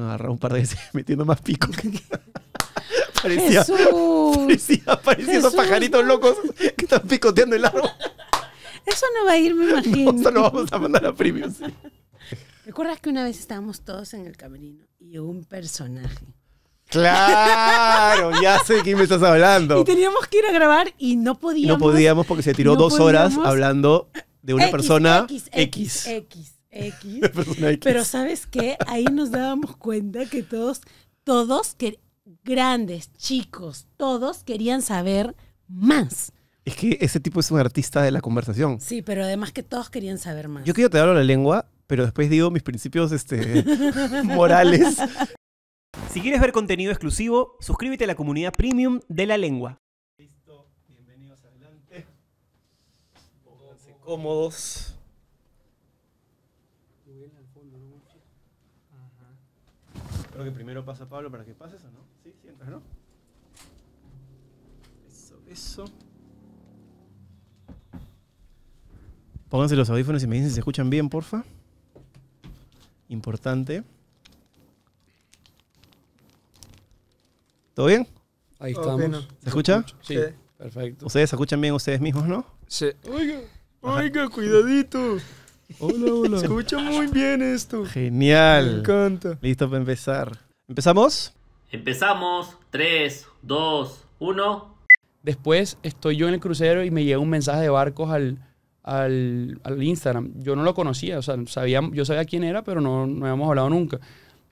agarra un par de veces metiendo más pico. parecía, Jesús. parecía, parecía esos pajaritos locos que están picoteando el árbol. Eso no va a ir, me imagino. No, eso lo vamos a mandar a premium. Sí. ¿Recuerdas que una vez estábamos todos en el camerino y hubo un personaje? Claro, ya sé de quién me estás hablando. Y teníamos que ir a grabar y no podíamos. No podíamos porque se tiró dos horas hablando de una persona X, X. X. Pues pero sabes qué, ahí nos dábamos cuenta que todos, todos, que, grandes, chicos, todos querían saber más. Es que ese tipo es un artista de la conversación. Sí, pero además que todos querían saber más. Yo que yo te hablo la lengua, pero después digo mis principios este, morales. Si quieres ver contenido exclusivo, suscríbete a la comunidad premium de la lengua. bienvenidos adelante. cómodos. Creo que primero pasa Pablo para que pases, ¿o no? Sí, sí, entras, ¿no? Eso, eso. Pónganse los audífonos y me dicen si se escuchan bien, porfa. Importante. ¿Todo bien? Ahí estamos. ¿Se escucha? Sí, Perfecto. Ustedes se escuchan bien ustedes mismos, ¿no? Sí. Oiga, oiga, cuidadito. Hola, hola. Escucho muy bien esto. Genial. Me encanta. Listo para empezar. ¿Empezamos? Empezamos. Tres, dos, 1. Después estoy yo en el crucero y me llega un mensaje de barcos al, al, al Instagram. Yo no lo conocía, o sea, sabía, yo sabía quién era, pero no, no habíamos hablado nunca.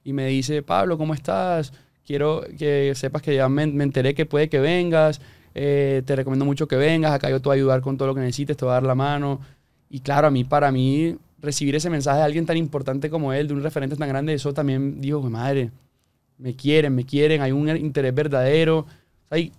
Y me dice, Pablo, ¿cómo estás? Quiero que sepas que ya me, me enteré que puede que vengas. Eh, te recomiendo mucho que vengas. Acá yo te voy a ayudar con todo lo que necesites, te voy a dar la mano y claro, a mí, para mí, recibir ese mensaje de alguien tan importante como él, de un referente tan grande, eso también digo, madre, me quieren, me quieren, hay un interés verdadero.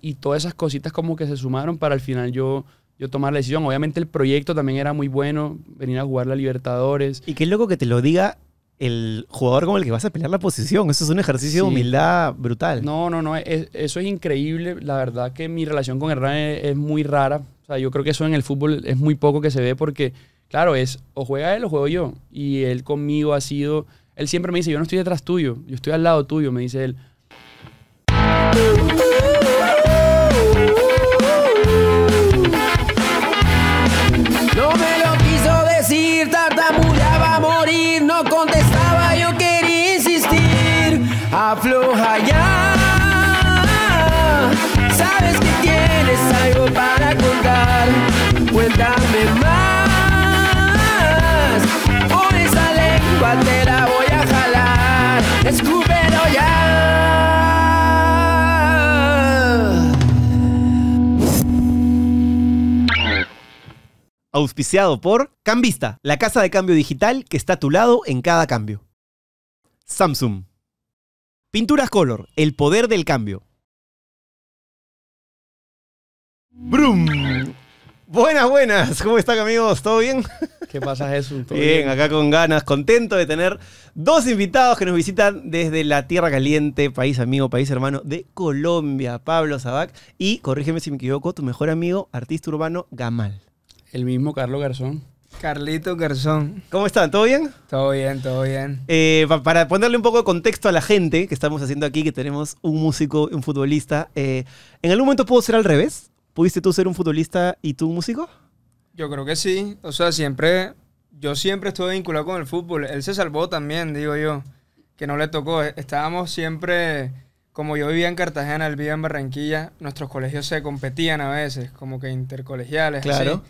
Y, todas esas cositas como que se sumaron para al final yo, yo tomar la decisión. Obviamente el proyecto también era muy bueno, venir a jugar la Libertadores. Y qué loco que te lo diga el jugador con el que vas a pelear la posición. Eso es un ejercicio de humildad brutal. No, no, no. eso es increíble. La verdad que mi relación con Hernán es, es, muy rara. O sea, yo creo que eso en el fútbol es muy poco que se ve porque, claro, es o juega él o juego yo. Y él conmigo ha sido. Él siempre me dice: Yo no estoy detrás tuyo, yo estoy al lado tuyo, me dice él. auspiciado por Cambista, la casa de cambio digital que está a tu lado en cada cambio. Samsung. Pinturas Color, el poder del cambio. Brum. Buenas, buenas. ¿Cómo están amigos? ¿Todo bien? ¿Qué pasa Jesús? bien, bien, acá con ganas, contento de tener dos invitados que nos visitan desde la tierra caliente, país amigo, país hermano de Colombia, Pablo Sabac y, corrígeme si me equivoco, tu mejor amigo, artista urbano Gamal. El mismo Carlos Garzón. Carlito Garzón. ¿Cómo están? ¿Todo bien? Todo bien, todo bien. Eh, para ponerle un poco de contexto a la gente que estamos haciendo aquí, que tenemos un músico, un futbolista, eh, ¿en algún momento pudo ser al revés? ¿Pudiste tú ser un futbolista y tú un músico? Yo creo que sí. O sea, siempre, yo siempre estuve vinculado con el fútbol. Él se salvó también, digo yo, que no le tocó. E, estábamos siempre, como yo vivía en Cartagena, él vivía en Barranquilla, nuestros colegios se competían a veces, como que intercolegiales. Claro.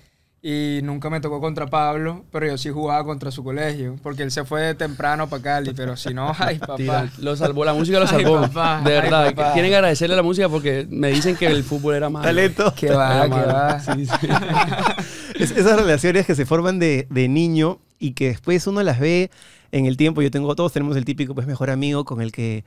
Y nunca me tocó contra Pablo, pero yo sí jugaba contra su colegio, porque él se fue de temprano para Cali, pero si no, ay papá. lo salvó, la música lo salvó. de verdad, tienen que agradecerle a la música porque me dicen que el fútbol era más. Talento. Que va, que va. esas relaciones que se forman de, de niño y que después uno las ve en el tiempo. Yo tengo, todos tenemos el típico pues mejor amigo con el que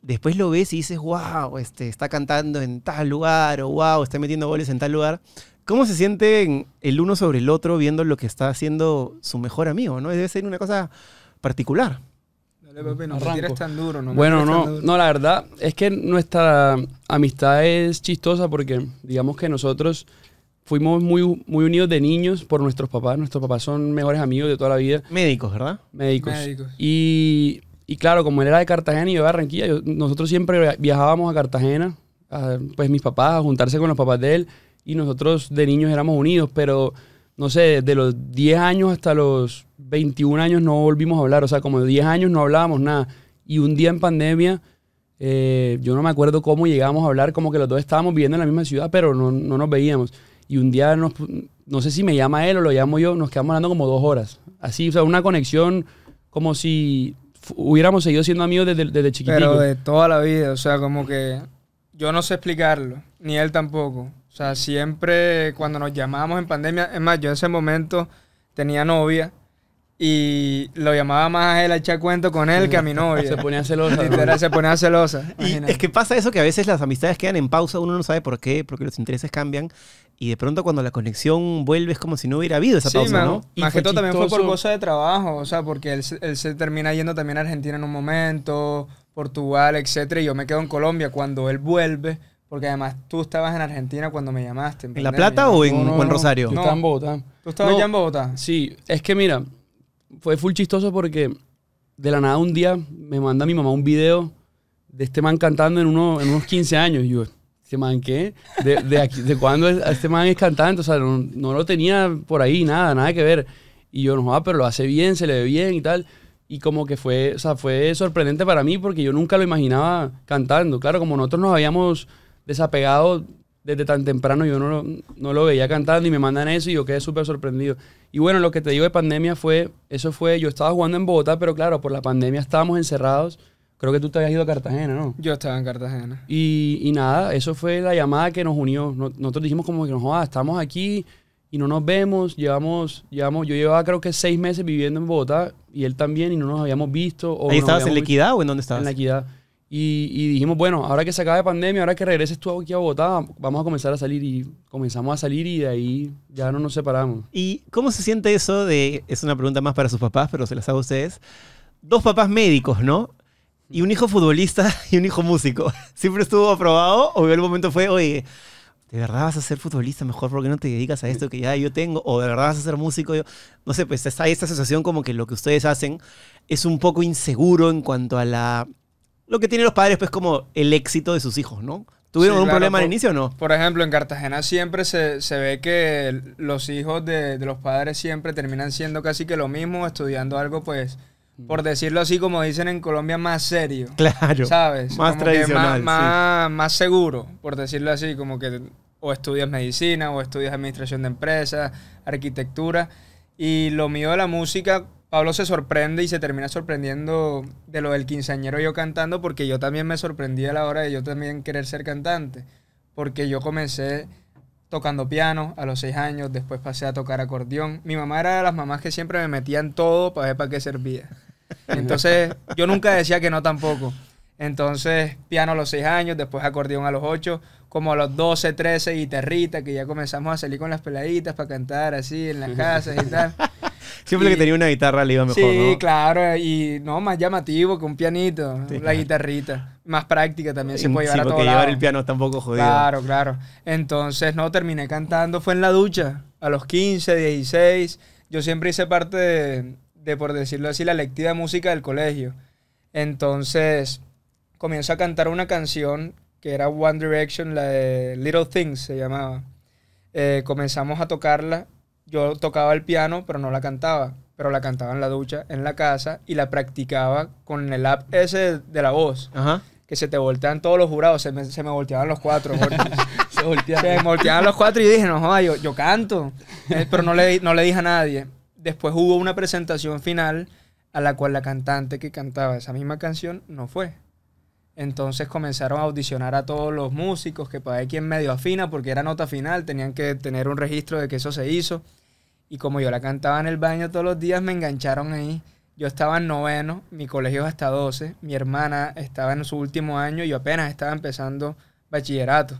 después lo ves y dices, wow, este, está cantando en tal lugar, o wow, está metiendo goles en tal lugar. ¿Cómo se sienten el uno sobre el otro viendo lo que está haciendo su mejor amigo? ¿no? Debe ser una cosa particular. Dale, papi, no duro. No bueno, no, no, la verdad es que nuestra amistad es chistosa porque digamos que nosotros fuimos muy, muy unidos de niños por nuestros papás. Nuestros papás son mejores amigos de toda la vida. Médicos, ¿verdad? Médicos. Y, y claro, como él era de Cartagena y yo de Barranquilla, nosotros siempre viajábamos a Cartagena, pues mis papás, a juntarse con los papás de él y nosotros de niños éramos unidos, pero no sé, de los 10 años hasta los 21 años no volvimos a hablar, o sea, como de 10 años no hablábamos nada. Y un día en pandemia, eh, yo no me acuerdo cómo llegamos a hablar, como que los dos estábamos viviendo en la misma ciudad, pero no, nos veíamos. Y un día, nos, no sé si me llama él o lo llamo yo, nos quedamos hablando como dos horas. Así, o sea, una conexión como si hubiéramos seguido siendo amigos desde, desde Pero de toda la vida, o sea, como que yo no sé explicarlo, ni él tampoco. O sea, siempre cuando nos llamábamos en pandemia, es más, yo en ese momento tenía novia y lo llamaba más a él a echar cuento con él que a mi novia. Se ponía celosa. se ponía celosa. Y es que pasa eso que a veces las amistades quedan en pausa, uno no sabe por qué, porque los intereses cambian. Y de pronto cuando la conexión vuelve es como si no hubiera habido esa pausa, ¿no? más que todo también fue por cosa de trabajo, o sea, porque él, se termina yendo también a Argentina en un momento, Portugal, etcétera, y yo me quedo en Colombia. Cuando él vuelve, porque además tú estabas en Argentina cuando me llamaste. ¿En, La Plata o en, no, no, Rosario? Yo estaba en Bogotá. ¿Tú estabas ya en Bogotá? Sí, es que mira, fue full chistoso porque de la nada un día me manda mi mamá un video de este man cantando en, uno, en unos 15 años. Y yo, ¿este man qué? ¿De, de, de cuándo este man es cantante? O sea, no, lo tenía por ahí, nada, nada que ver. Y yo, no, ah, pero lo hace bien, se le ve bien y tal. Y como que fue, o sea, fue sorprendente para mí porque yo nunca lo imaginaba cantando. Claro, como nosotros nos habíamos desapegado desde tan temprano, yo no lo, no lo veía cantando y me mandan eso y yo quedé súper sorprendido. Y bueno, lo que te digo de pandemia fue, eso fue, yo estaba jugando en Bogotá, pero claro, por la pandemia estábamos encerrados. Creo que tú te habías ido a Cartagena, ¿no? Yo estaba en Cartagena. Y, nada, eso fue la llamada que nos unió. Nosotros dijimos como que nos ah estamos aquí y no nos vemos. Llevamos, llevamos, yo llevaba creo que seis meses viviendo en Bogotá y él también y no nos habíamos visto. O ¿Ahí estabas en la Equidad o en dónde estabas? En la Equidad. Y, dijimos, bueno, ahora que se acaba la pandemia, ahora que regreses tú aquí a Bogotá, vamos a comenzar a salir. Y comenzamos a salir y de ahí ya no nos separamos. ¿Y cómo se siente eso de, es una pregunta más para sus papás, pero se las hago a ustedes, dos papás médicos, ¿no? Y un hijo futbolista y un hijo músico. ¿Siempre estuvo aprobado o el algún momento fue, oye, ¿de verdad vas a ser futbolista mejor? porque no te dedicas a esto que ya yo tengo? ¿O de verdad vas a ser músico? no sé, pues está esta sensación como que lo que ustedes hacen es un poco inseguro en cuanto a la lo que tienen los padres, pues, como el éxito de sus hijos, ¿no? ¿Tuvieron un problema al inicio o no? Por ejemplo, en Cartagena siempre se, ve que los hijos de, los padres siempre terminan siendo casi que lo mismo, estudiando algo, pues, por decirlo así, como dicen en Colombia, más serio. Claro. ¿Sabes? Más tradicional. más, más, seguro, por decirlo así, como que o estudias medicina, o estudias administración de empresas, arquitectura. Y lo mío de la música, Pablo se sorprende y se termina sorprendiendo de lo del quinceañero yo cantando porque yo también me sorprendí a la hora de yo también querer ser cantante. Porque yo comencé tocando piano a los seis años, después pasé a tocar acordeón. Mi mamá era de las mamás que siempre me metían todo para ver para qué servía. Entonces yo nunca decía que no tampoco. Entonces piano a los seis años, después acordeón a los ocho, como a los doce, trece, guitarrita, que ya comenzamos a salir con las peladitas para cantar así en las casas y tal. Siempre que tenía una guitarra le iba mejor. Sí, claro, y no, más llamativo que un pianito, la guitarrita. Más práctica también se puede llevar a todo llevar el piano tampoco jodido. Claro, claro. Entonces, no, terminé cantando, fue en la ducha, a los 15, 16. Yo siempre hice parte de, por decirlo así, la lectiva de música del colegio. Entonces, comienzo a cantar una canción que era One Direction, la de Little Things se llamaba. Eh, comenzamos a tocarla yo tocaba el piano, pero no la cantaba. Pero la cantaba en la ducha, en la casa, y la practicaba con el app ese de la voz. Que se te voltean todos los jurados, se me, volteaban los cuatro. se, volteaban. los cuatro y dije, no, yo, canto. Eh, pero no le, no le dije a nadie. Después hubo una presentación final a la cual la cantante que cantaba esa misma canción no fue. Entonces comenzaron a audicionar a todos los músicos, que para quien medio afina, porque era nota final, tenían que tener un registro de que eso se hizo. Y como yo la cantaba en el baño todos los días, me engancharon ahí. Yo estaba en noveno, mi colegio hasta 12, mi hermana estaba en su último año y yo apenas estaba empezando bachillerato.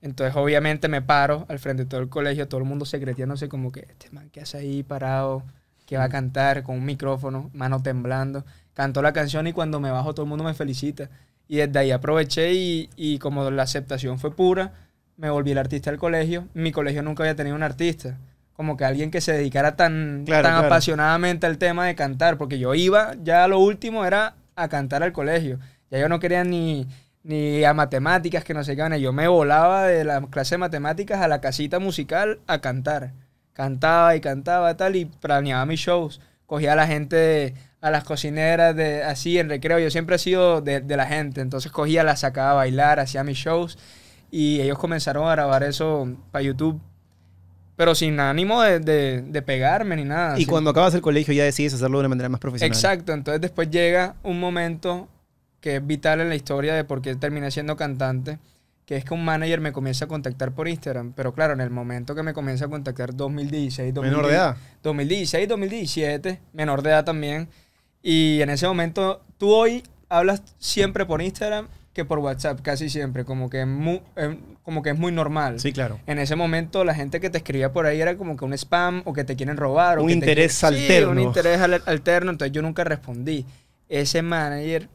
Entonces, obviamente, me paro al frente de todo el colegio, todo el mundo secretiándose, como que este man ¿qué hace ahí parado, ¿Qué va a mm. cantar con un micrófono, mano temblando. Canto la canción y cuando me bajo, todo el mundo me felicita. Y desde ahí aproveché y, y como la aceptación fue pura, me volví el artista del colegio. Mi colegio nunca había tenido un artista como que alguien que se dedicara tan, apasionadamente al tema de cantar, porque yo iba, ya lo último era a cantar al colegio. Ya yo no quería ni, ni a matemáticas, que no se qué, yo me volaba de la clase de matemáticas a la casita musical a cantar. Cantaba y cantaba tal, y planeaba mis shows. Cogía a la gente, a las cocineras, de, así en recreo. Yo siempre he sido de, de la gente, entonces cogía, la sacaba a bailar, hacía mis shows, y ellos comenzaron a grabar eso para YouTube pero sin ánimo de, pegarme ni nada. Y cuando acabas el colegio ya decides hacerlo de una manera más profesional. Exacto, entonces después llega un momento que es vital en la historia de por qué terminé siendo cantante, que es que un manager me comienza a contactar por Instagram, pero claro, en el momento que me comienza a contactar 2016, 2016 menor de edad. 2016, 2017, menor de edad también. Y en ese momento, tú hoy hablas siempre por Instagram que por WhatsApp, casi siempre, como que como que es muy normal. Sí, claro. En ese momento la gente que te escribía por ahí era como que un spam o que te quieren robar. O un interés alterno. Sí, un interés alterno, entonces yo nunca respondí. Ese manager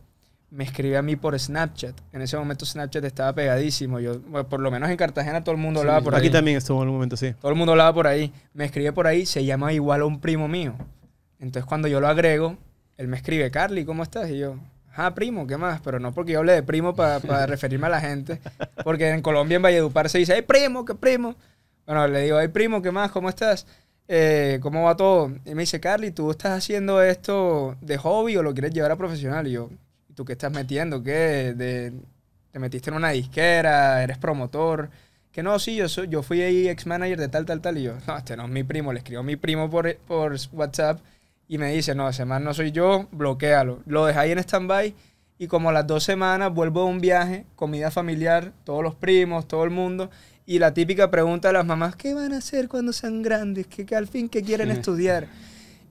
me escribe a mí por Snapchat. En ese momento Snapchat estaba pegadísimo. Yo, por lo menos en Cartagena todo el mundo hablaba por aquí ahí. Aquí también estuvo en algún momento, sí. Todo el mundo hablaba por ahí. Me escribe por ahí, se llama igual a un primo mío. Entonces cuando yo lo agrego, él me escribe, Carly, ¿cómo estás? Y yo, ah, primo, ¿qué más? Pero no porque yo hable de primo para referirme a la gente. Porque en Colombia, en Valledupar, se dice, ¡ay, primo, ¿qué primo? Bueno, le digo, ¡ay, primo, ¿qué más? ¿Cómo estás? Eh, ¿Cómo va todo? Y me dice, Carly, ¿tú estás haciendo esto de hobby o lo quieres llevar a profesional? Y yo, ¿tú qué estás metiendo? ¿Qué? ¿Te metiste en una disquera? ¿Eres promotor? Que no, sí, yo, soy, yo fui ahí ex manager de tal, tal, tal. Y yo, no, este no es mi primo, le escribo a mi primo por, por WhatsApp y me dice, no, ese man no soy yo, bloquealo. Lo dejé ahí en stand-by y como a las dos semanas vuelvo de un viaje, comida familiar, todos los primos, todo el mundo. Y la típica pregunta de las mamás, ¿qué van a hacer cuando sean grandes? ¿Qué, al fin quieren estudiar?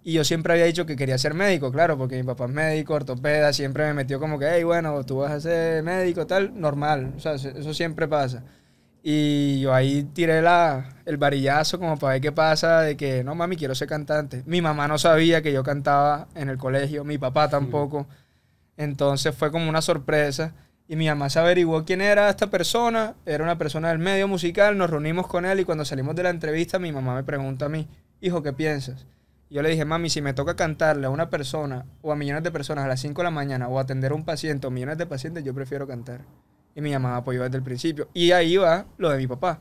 Y yo siempre había dicho que quería ser médico, claro, porque mi papá es médico, ortopeda, siempre me metió como que, hey, bueno, tú vas a ser médico, tal, normal, o sea, eso siempre pasa. Y yo ahí tiré la, el varillazo como para ver qué pasa, de que no mami, quiero ser cantante. Mi mamá no sabía que yo cantaba en el colegio, mi papá tampoco. Entonces fue como una sorpresa. Y mi mamá se averiguó quién era esta persona, era una persona del medio musical, nos reunimos con él y cuando salimos de la entrevista mi mamá me pregunta a mí, hijo, ¿qué piensas? Yo le dije, mami, si me toca cantarle a una persona o a millones de personas a las 5 de la mañana o atender a un paciente o millones de pacientes, yo prefiero cantar. Y mi mamá me apoyó desde el principio. Y ahí va lo de mi papá,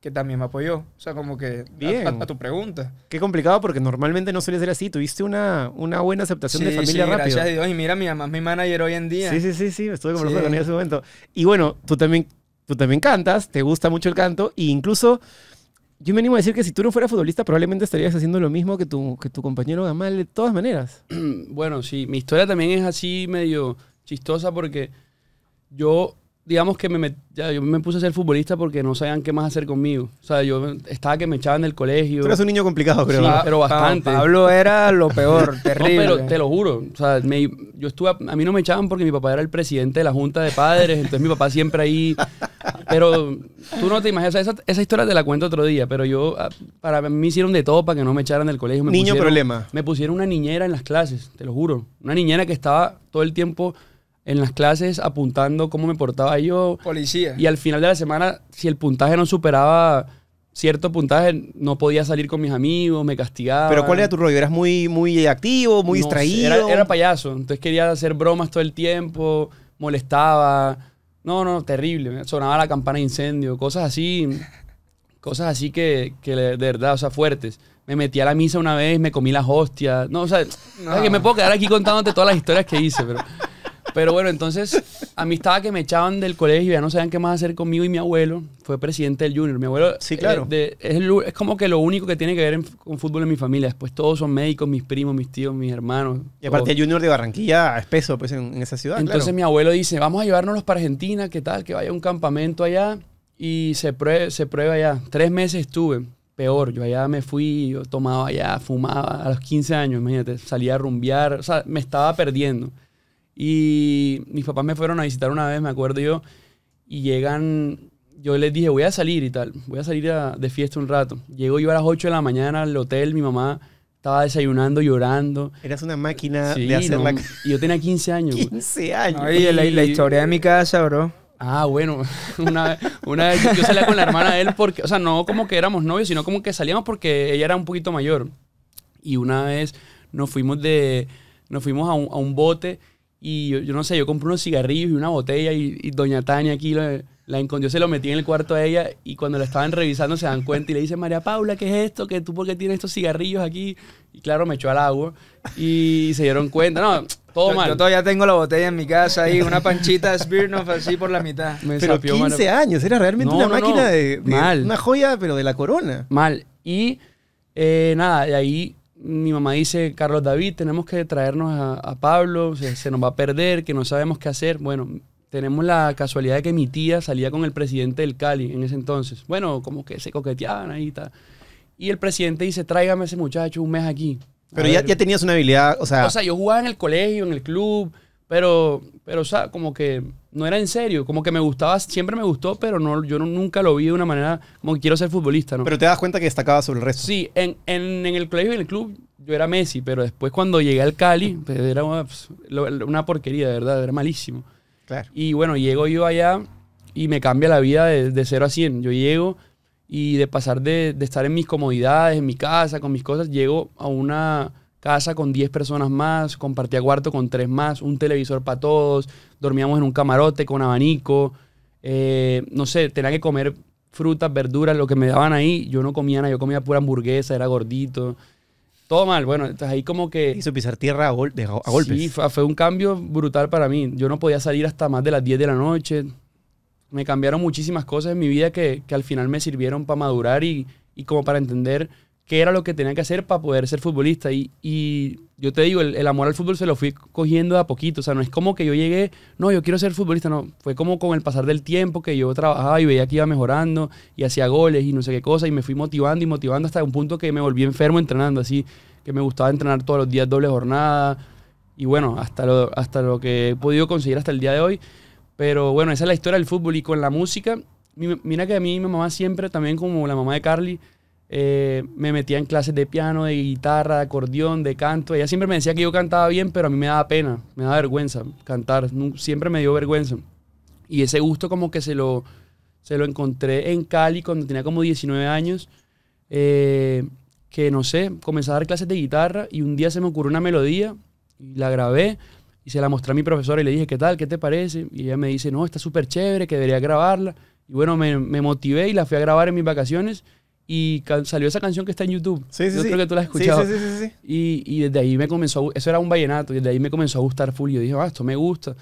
que también me apoyó. O sea, como que Bien. A, tu pregunta. Qué complicado porque normalmente no suele ser así. Tuviste una, una buena aceptación de familia sí, rápido. gracias a Dios. Y mira, mi mamá es mi manager hoy en día. Sí, sí, sí, sí. estuve conversando sí. en ese momento. Y bueno, tú también, tú también cantas, te gusta mucho el canto. E incluso yo me animo a decir que si tú no fueras futbolista, probablemente estarías haciendo lo mismo que tu, que tu compañero Gamal, de todas maneras. Bueno, sí, mi historia también es así medio chistosa porque yo digamos que me, yo me puse a ser futbolista porque no sabían qué más hacer conmigo. O sea, yo estaba que me echaban del colegio. Tú eres un niño complicado, creo. Sí, pero ah, bastante. Pablo era lo peor, terrible. No, pero te lo juro. O sea, me, yo estuve, a, mí no me echaban porque mi papá era el presidente de la Junta de Padres, entonces mi papá siempre ahí. Pero tú no te imaginas, esa, esa historia te la cuento otro día, pero yo, ah, para mí hicieron de todo para que no me echaran del colegio. niño problema. Me pusieron una niñera en las clases, te lo juro. Una niñera que estaba todo el tiempo en las clases apuntando cómo me portaba yo. Policía. Y al final de la semana, si el puntaje no superaba cierto puntaje, no podía salir con mis amigos, me castigaba. ¿Pero cuál era tu rollo? ¿Eras muy, muy activo, muy distraído? Era, payaso, entonces quería hacer bromas todo el tiempo, molestaba. No, no, terrible. Sonaba la campana de incendio, cosas así. Cosas así que, de verdad, o sea, fuertes me metí a la misa una vez, me comí las hostias. No, o sea, que me puedo quedar aquí contándote todas las historias que hice, pero pero bueno, entonces amistad que me echaban del colegio, ya no sabían qué más hacer conmigo y mi abuelo fue presidente del Junior. Mi abuelo sí, eh, claro. es, como que lo único que tiene que ver con fútbol en mi familia. Después todos son médicos, mis primos, mis tíos, mis hermanos. Y aparte el Junior de Barranquilla es peso pues en, esa ciudad. Entonces mi abuelo dice, vamos a llevárnoslos para Argentina, ¿qué tal? Que vaya a un campamento allá y se, pruebe se prueba allá. Tres meses estuve peor. Yo allá me fui, tomaba allá, fumaba a los 15 años, imagínate, salía a rumbear, o sea, me estaba perdiendo. Y mis papás me fueron a visitar una vez, me acuerdo yo, y llegan, yo les dije, voy a salir y tal, voy a salir de fiesta un rato. Llego yo a las 8 de la mañana al hotel, mi mamá estaba desayunando, llorando. Eras una máquina de hacer Y yo tenía 15 años. 15 años. Oye, la, la historia de mi casa, bro. Ah, bueno, una, vez yo salía con la hermana de él porque, o sea, no como que éramos novios, sino como que salíamos porque ella era un poquito mayor. Y una vez nos fuimos de, nos fuimos a a un bote y yo, no sé, yo compré unos cigarrillos y una botella y, doña Tania aquí la la Yo se lo metí en el cuarto a ella y cuando la estaban revisando se dan cuenta y le dice María Paula, ¿qué es esto? ¿Que tú por qué tienes estos cigarrillos aquí? Y claro, me echó al agua y se dieron cuenta. No, todo mal. Yo todavía tengo la botella en mi casa y una panchita Spirnoff así por la mitad. Me pero sapió, 15 años, era realmente una máquina De, Mal. Una joya, pero de la corona. Mal. Y eh, nada, de ahí mi mamá dice, Carlos David, tenemos que traernos a, Pablo, se, nos va a perder, que no sabemos qué hacer. Bueno, tenemos la casualidad de que mi tía salía con el presidente del Cali en ese entonces. Bueno, como que se coqueteaban ahí y tal. Y el presidente dice, tráigame ese muchacho un mes aquí. Pero ya, ya, tenías una habilidad, o sea... O sea, yo jugaba en el colegio, en el club, pero, pero, o sea, como que no era en serio. Como que me gustaba, siempre me gustó, pero no, yo nunca lo vi de una manera como que quiero ser futbolista, ¿no? Pero te das cuenta que destacaba sobre el resto. Sí, en, el colegio, en el club, yo era Messi, pero después cuando llegué al Cali, pues, era pues, una, porquería, de verdad, era malísimo. Claro. Y bueno, llego yo allá y me cambia la vida de, de a 100. Yo llego y de pasar de, de estar en mis comodidades, en mi casa, con mis cosas, llego a una casa con 10 personas más, compartía cuarto con 3 más, un televisor para todos, dormíamos en un camarote con abanico, eh, no sé, tenía que comer frutas, verduras, lo que me daban ahí, yo no comía nada, yo comía pura hamburguesa, era gordito, todo mal, bueno, entonces ahí como que... Hizo pisar tierra a, golpes. Sí, fue, un cambio brutal para mí, yo no podía salir hasta más de las 10 de la noche, me cambiaron muchísimas cosas en mi vida que, al final me sirvieron para madurar y, y como para entender qué era lo que tenía que hacer para poder ser futbolista. Y, yo te digo, el, amor al fútbol se lo fui cogiendo a poquito. O sea, no es como que yo llegué, no, yo quiero ser futbolista. No, fue como con el pasar del tiempo que yo trabajaba y veía que iba mejorando y hacía goles y no sé qué cosa. Y me fui motivando y motivando hasta un punto que me volví enfermo entrenando. Así que me gustaba entrenar todos los días doble jornada. Y bueno, hasta lo, hasta lo que he podido conseguir hasta el día de hoy. Pero bueno, esa es la historia del fútbol. Y con la música, mira que a mí mi mamá siempre, también como la mamá de Carly, eh, me metía en clases de piano, de guitarra, de acordeón, de canto. Ella siempre me decía que yo cantaba bien, pero a mí me daba pena, me daba vergüenza cantar. Siempre me dio vergüenza. Y ese gusto como que se lo, se lo encontré en Cali cuando tenía como 19 años. Eh, que no sé, comencé a dar clases de guitarra y un día se me ocurrió una melodía y la grabé y se la mostré a mi profesora y le dije, ¿qué tal? ¿Qué te parece? Y ella me dice, no, está súper chévere, que debería grabarla. Y bueno, me, me motivé y la fui a grabar en mis vacaciones y salió esa canción que está en YouTube. Sí, sí, Yo creo que tú la has escuchado. Sí, sí, sí, y, desde ahí me comenzó, eso era un vallenato, y desde ahí me comenzó a gustar full. Yo dije, ah, esto me gusta.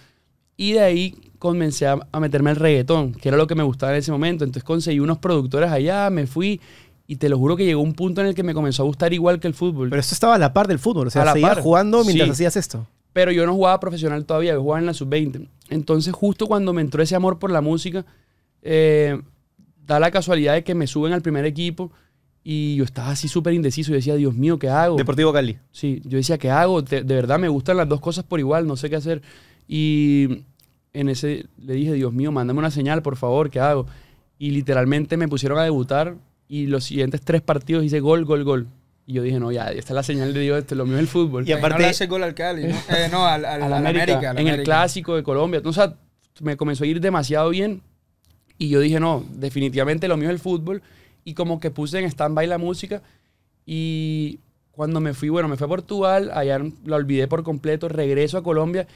Y de ahí comencé a, meterme al reggaetón, que era lo que me gustaba en ese momento. Entonces conseguí unos productores allá, me fui y te lo juro que llegó un punto en el que me comenzó a gustar igual que el fútbol. Pero esto estaba a la par del fútbol, o sea, seguías jugando mientras hacías esto. Pero yo no jugaba profesional todavía, yo jugaba en la sub-20. Entonces, justo cuando me entró ese amor por la música, eh, da la casualidad de que me suben al primer equipo y yo estaba así súper indeciso. y decía, Dios mío, ¿qué hago? Deportivo Cali. Sí, yo decía, ¿qué hago? De, verdad me gustan las dos cosas por igual, no sé qué hacer. Y en ese le dije, Dios mío, mándame una señal, por favor, ¿qué hago? Y literalmente me pusieron a debutar y los siguientes tres partidos hice gol, gol, gol. Y yo dije, no, ya, esta es la señal de Dios, lo mío el fútbol. Y aparte. No hice gol al Cali, ¿no? Eh, al, América, En el clásico de Colombia. Entonces, me comenzó a ir demasiado bien y yo dije, no, definitivamente lo mío es el fútbol. Y como que puse en stand-by la música. Y cuando me fui, bueno, me fui a Portugal, allá lo olvidé por completo, regreso a Colombia.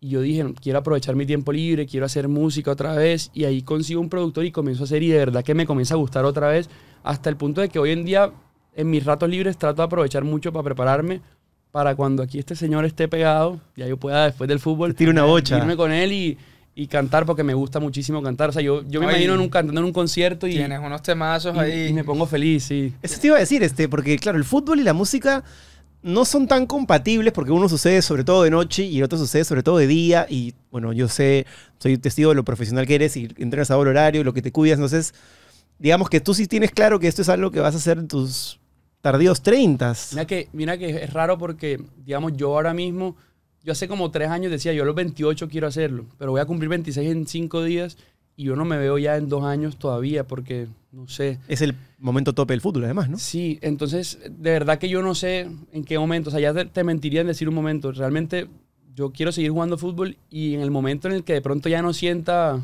Y yo dije, quiero aprovechar mi tiempo libre, quiero hacer música otra vez. Y ahí consigo un productor y comienzo a hacer. Y de verdad que me comienza a gustar otra vez. Hasta el punto de que hoy en día, en mis ratos libres, trato de aprovechar mucho para prepararme. Para cuando aquí este señor esté pegado, ya yo pueda, después del fútbol, una irme con él y y cantar porque me gusta muchísimo cantar. O sea, yo, yo me imagino en un, cantando en un concierto y. Tienes unos temazos ahí. Y me pongo feliz, sí. Eso te iba a decir, este, porque claro, el fútbol y la música no son tan compatibles porque uno sucede sobre todo de noche y el otro sucede sobre todo de día. Y bueno, yo sé, soy testigo de lo profesional que eres y entrenas a horario, lo que te cuidas. Entonces, digamos que tú sí tienes claro que esto es algo que vas a hacer en tus tardíos treintas. Mira que, mira que es raro porque, digamos, yo ahora mismo yo hace como tres años decía, yo a los 28 quiero hacerlo, pero voy a cumplir 26 en cinco días y yo no me veo ya en dos años todavía porque, no sé. Es el momento tope del fútbol, además, ¿no? Sí, entonces, de verdad que yo no sé en qué momento, o sea, ya te, mentiría en decir un momento, realmente yo quiero seguir jugando fútbol y en el momento en el que de pronto ya no sienta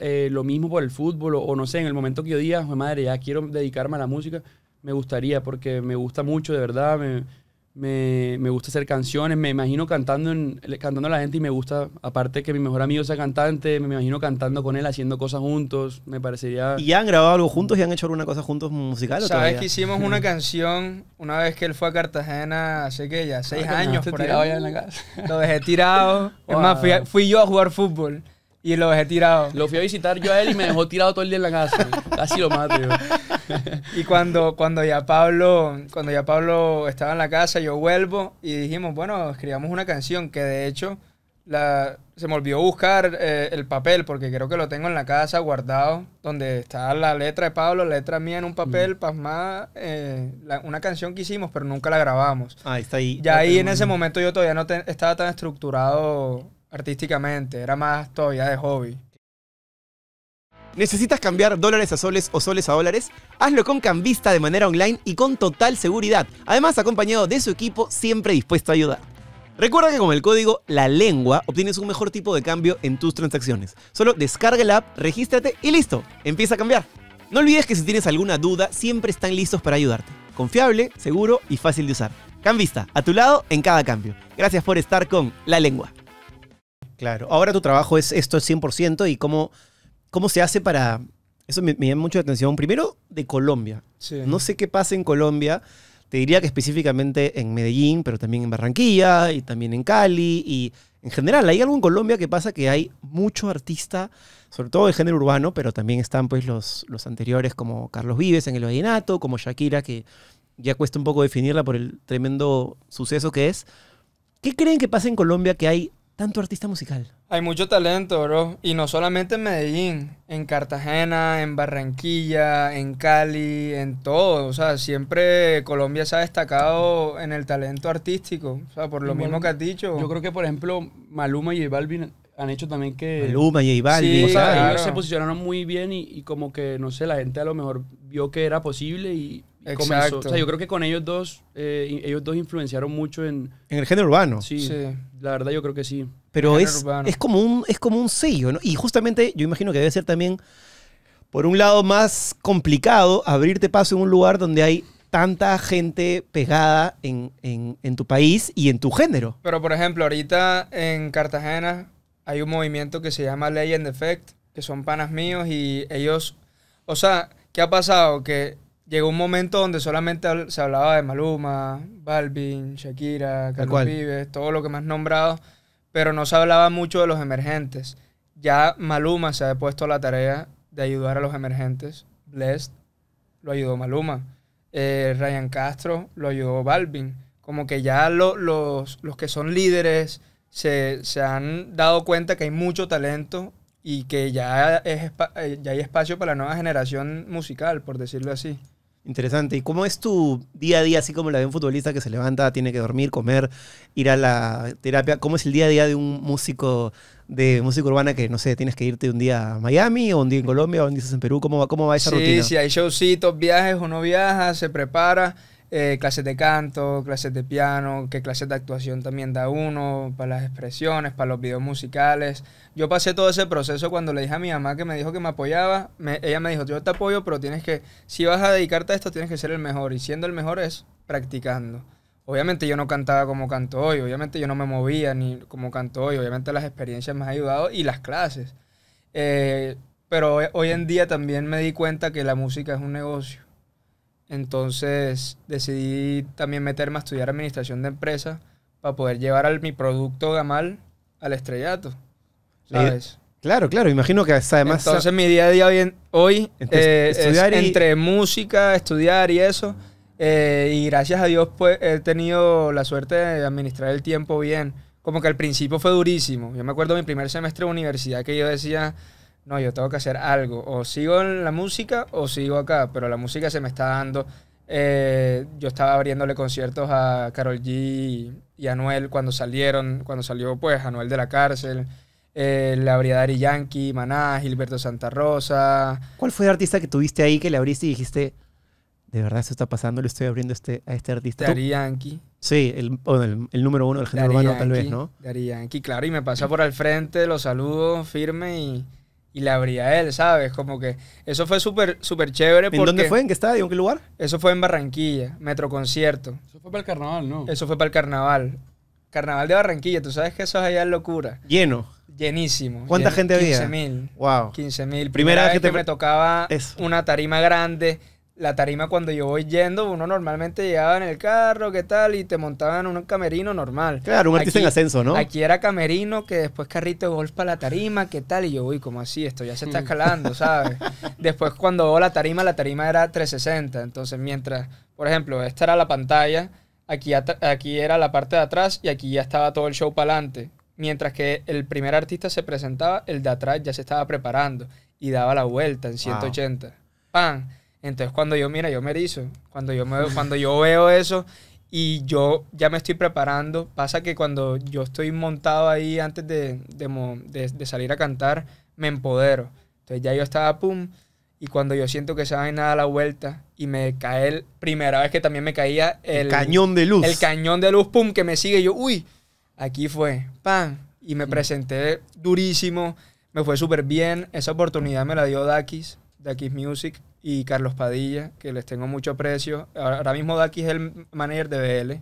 eh, lo mismo por el fútbol o, no sé, en el momento que yo diga, madre, ya quiero dedicarme a la música, me gustaría porque me gusta mucho, de verdad, me, me, gusta hacer canciones, me imagino cantando, en, cantando a la gente y me gusta, aparte que mi mejor amigo sea cantante, me imagino cantando con él, haciendo cosas juntos, me parecería... ¿Y han grabado algo juntos y han hecho alguna cosa juntos musical? Sabes que hicimos una canción una vez que él fue a Cartagena hace ah, que ya seis años, Lo dejé tirado. Es más, fui yo a jugar fútbol. Y lo dejé tirado. Lo fui a visitar yo a él y me dejó tirado todo el día en la casa. Casi lo mato Y cuando, cuando, ya Pablo, cuando ya Pablo estaba en la casa, yo vuelvo y dijimos, bueno, escribamos una canción que de hecho la, se me olvidó buscar eh, el papel porque creo que lo tengo en la casa guardado, donde está la letra de Pablo, la letra mía en un papel, mm. pasmada, eh, una canción que hicimos, pero nunca la grabamos. Ah, está ahí. Ya ahí en ese momento yo todavía no estaba tan estructurado artísticamente, era más todavía de hobby. ¿Necesitas cambiar dólares a soles o soles a dólares? Hazlo con Cambista de manera online y con total seguridad, además acompañado de su equipo siempre dispuesto a ayudar. Recuerda que con el código La Lengua obtienes un mejor tipo de cambio en tus transacciones. Solo descarga la app, regístrate y listo, empieza a cambiar. No olvides que si tienes alguna duda, siempre están listos para ayudarte. Confiable, seguro y fácil de usar. Cambista, a tu lado en cada cambio. Gracias por estar con La Lengua. Claro. Ahora tu trabajo es esto es 100% y cómo, cómo se hace para... Eso me, llama mucho la atención. Primero, de Colombia. No sé qué pasa en Colombia. Te diría que específicamente en Medellín, pero también en Barranquilla y también en Cali y en general. Hay algo en Colombia que pasa que hay mucho artista, sobre todo de género urbano, pero también están pues los, los anteriores como Carlos Vives en el vallenato, como Shakira, que ya cuesta un poco definirla por el tremendo suceso que es. ¿Qué creen que pasa en Colombia que hay tanto artista musical? Hay mucho talento, bro. Y no solamente en Medellín, en Cartagena, en Barranquilla, en Cali, en todo. O sea, siempre Colombia se ha destacado en el talento artístico. O sea, por lo mismo que has dicho. Yo creo que, por ejemplo, Maluma y J han hecho también que... Maluma y J se posicionaron muy bien y, y, como que, no sé, la gente a lo mejor vio que era posible y, Exacto. yo creo que con ellos dos, eh, ellos dos influenciaron mucho en... En el género urbano. Sí, sí. la verdad yo creo que sí. Pero es, es, como un, es como un sello, ¿no? Y justamente yo imagino que debe ser también, por un lado, más complicado abrirte paso en un lugar donde hay tanta gente pegada en, tu país y en tu género. Pero, por ejemplo, ahorita en Cartagena hay un movimiento que se llama Ley en Effect, que son panas míos y ellos... O sea, ¿qué ha pasado? Que llegó un momento donde solamente se hablaba de Maluma, Balvin, Shakira, Carlos Vives, todo lo que más nombrado, pero no se hablaba mucho de los emergentes. Ya Maluma se ha puesto la tarea de ayudar a los emergentes. Blessed lo ayudó Maluma. Eh, Ryan Castro lo ayudó Balvin. Como que ya los, que son líderes se, han dado cuenta que hay mucho talento y que ya, eh, ya hay espacio para la nueva generación musical, por decirlo así. Interesante. ¿Y cómo es tu día a día, así como la de un futbolista que se levanta, tiene que dormir, comer, ir a la terapia? ¿Cómo es el día a día de un músico de música urbana que, no sé, tienes que irte un día a Miami o un día en Colombia o un día en Perú? ¿Cómo va, cómo va esa rutina? Sí, si hay showcitos, viajes, uno viaja, se prepara. Eh, clases de canto, clases de piano, qué clases de actuación también da uno, para las expresiones, para los videos musicales. Yo pasé todo ese proceso cuando le dije a mi mamá que me dijo que me apoyaba, ella me dijo, yo te apoyo, pero tienes que, si vas a dedicarte a esto, tienes que ser el mejor, y siendo el mejor es practicando. Obviamente yo no cantaba como canto hoy, obviamente yo no me movía ni como canto hoy, obviamente las experiencias me han ayudado y las clases. Eh, pero hoy en día también me di cuenta que la música es un negocio entonces decidí también meterme a estudiar administración de empresas para poder llevar al, mi producto Gamal al estrellato. claro, claro, imagino que además. Entonces, mi día a día hoy, eh, entre música, estudiar y eso. Eh, y gracias a Dios, pues, he tenido la suerte de administrar el tiempo bien. Como que al principio fue durísimo. Yo me acuerdo de mi primer semestre de universidad que yo decía no, yo tengo que hacer algo, o sigo en la música o sigo acá, pero la música se me está dando. Eh, yo estaba abriéndole conciertos a Carol G y Anuel cuando salieron, cuando salió pues Anuel de la cárcel. Eh, le abrí a Dari Yankee, Maná, Gilberto Santa Rosa. ¿Cuál fue el artista que tuviste ahí que le abriste y dijiste, de verdad esto está pasando, le estoy abriendo este, a este artista? Dari Yankee. Sí, el, el, número uno del género urbano, tal vez, ¿no? Dari Yankee, claro, y me pasa por al frente, lo saludo firme y y la abría él, ¿sabes? Como que eso fue súper, súper chévere. ¿En dónde fue? ¿En qué estadio? ¿En qué lugar? Eso fue en Barranquilla, Metroconcierto Eso fue para el carnaval, ¿no? Eso fue para el carnaval. Carnaval de Barranquilla, tú sabes que eso es allá locura. Lleno. Llenísimo. ¿Cuánta gente había? 15 mil. Wow. 15 mil. Primera, vez que, me tocaba una tarima grande la tarima cuando yo voy yendo, uno normalmente llegaba en el carro, ¿qué tal? Y te montaban un camerino normal. Claro, un artista en ascenso, ¿no? Aquí era camerino, que después carrito de golf para la tarima, ¿qué tal? Y yo, uy, como así? Esto ya se está mm. escalando, ¿sabes? después cuando veo la tarima, la tarima era 360. Entonces, mientras, por ejemplo, esta era la pantalla, aquí, aquí era la parte de atrás y aquí ya estaba todo el show para adelante. Mientras que el primer artista se presentaba, el de atrás ya se estaba preparando y daba la vuelta en 180. ¡Pam! Entonces cuando yo, mira, yo me erizo, cuando yo, me, cuando yo veo eso y yo ya me estoy preparando, pasa que cuando yo estoy montado ahí antes de, salir a cantar, me empodero. Entonces ya yo estaba, pum, y cuando yo siento que se va nada a la vuelta y me cae el primera vez que también me caía el, cañón de luz. El cañón de luz, pum, que me sigue. Yo, uy, aquí fue, pan. Y me mm. presenté durísimo, me fue súper bien. Esa oportunidad me la dio Dakis, Dakis Music y Carlos Padilla, que les tengo mucho aprecio. Ahora mismo Daki es el manager de BL,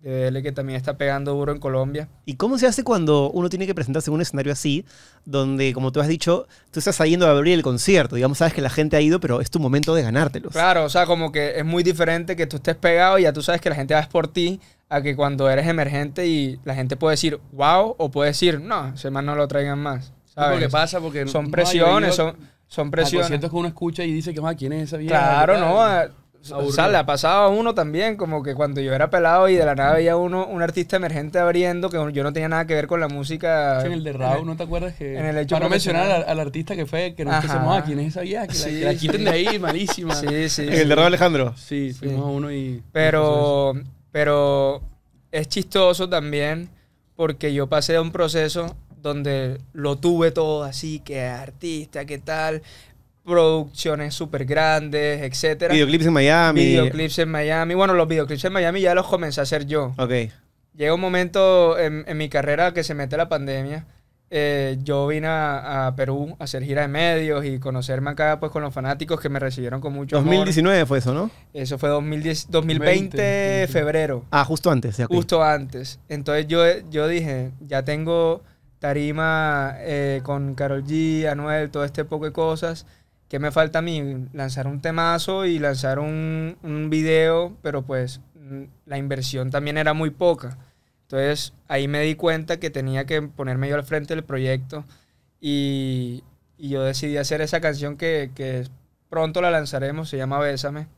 de BL que también está pegando duro en Colombia. ¿Y cómo se hace cuando uno tiene que presentarse en un escenario así, donde, como tú has dicho, tú estás saliendo a abrir el concierto? Digamos, sabes que la gente ha ido, pero es tu momento de ganártelos. Claro, o sea, como que es muy diferente que tú estés pegado y ya tú sabes que la gente va por ti a que cuando eres emergente y la gente puede decir wow o puede decir no, ese man no lo traigan más. ¿sabes? qué pasa? Porque son presiones, son son presiones. Hay que uno escucha y dice que más, ah, ¿quién es esa vieja? Claro, no. Ah, o sea, le ha pasado a uno también, como que cuando yo era pelado y de la nada veía uno un artista emergente abriendo, que yo no tenía nada que ver con la música. en el de Raúl, ¿no te acuerdas que? En el hecho para no mencionar al, artista que fue, que nos empezamos, a ¿quién es esa vieja? Que, la, quiten de ahí, malísima. Sí, sí. En el de Raúl Alejandro. Sí, fuimos a uno y. Pero, pero es chistoso también, porque yo pasé de un proceso donde lo tuve todo así, que artista, qué tal, producciones súper grandes, etc. Videoclips en Miami. Videoclips en Miami. Bueno, los videoclips en Miami ya los comencé a hacer yo. Ok. Llega un momento en, mi carrera que se mete la pandemia. Eh, yo vine a, Perú a hacer gira de medios y conocerme acá pues con los fanáticos que me recibieron con mucho 2019 fue eso, ¿no? Eso fue 2010, 2020, febrero. Ah, justo antes. Justo antes. Entonces yo, yo dije, ya tengo Karima, eh, con Carol G, Anuel, todo este poco de cosas. ¿Qué me falta a mí? Lanzar un temazo y lanzar un, video, pero pues mm, la inversión también era muy poca. Entonces ahí me di cuenta que tenía que ponerme yo al frente del proyecto y, yo decidí hacer esa canción que, que, pronto la lanzaremos, se llama Bésame.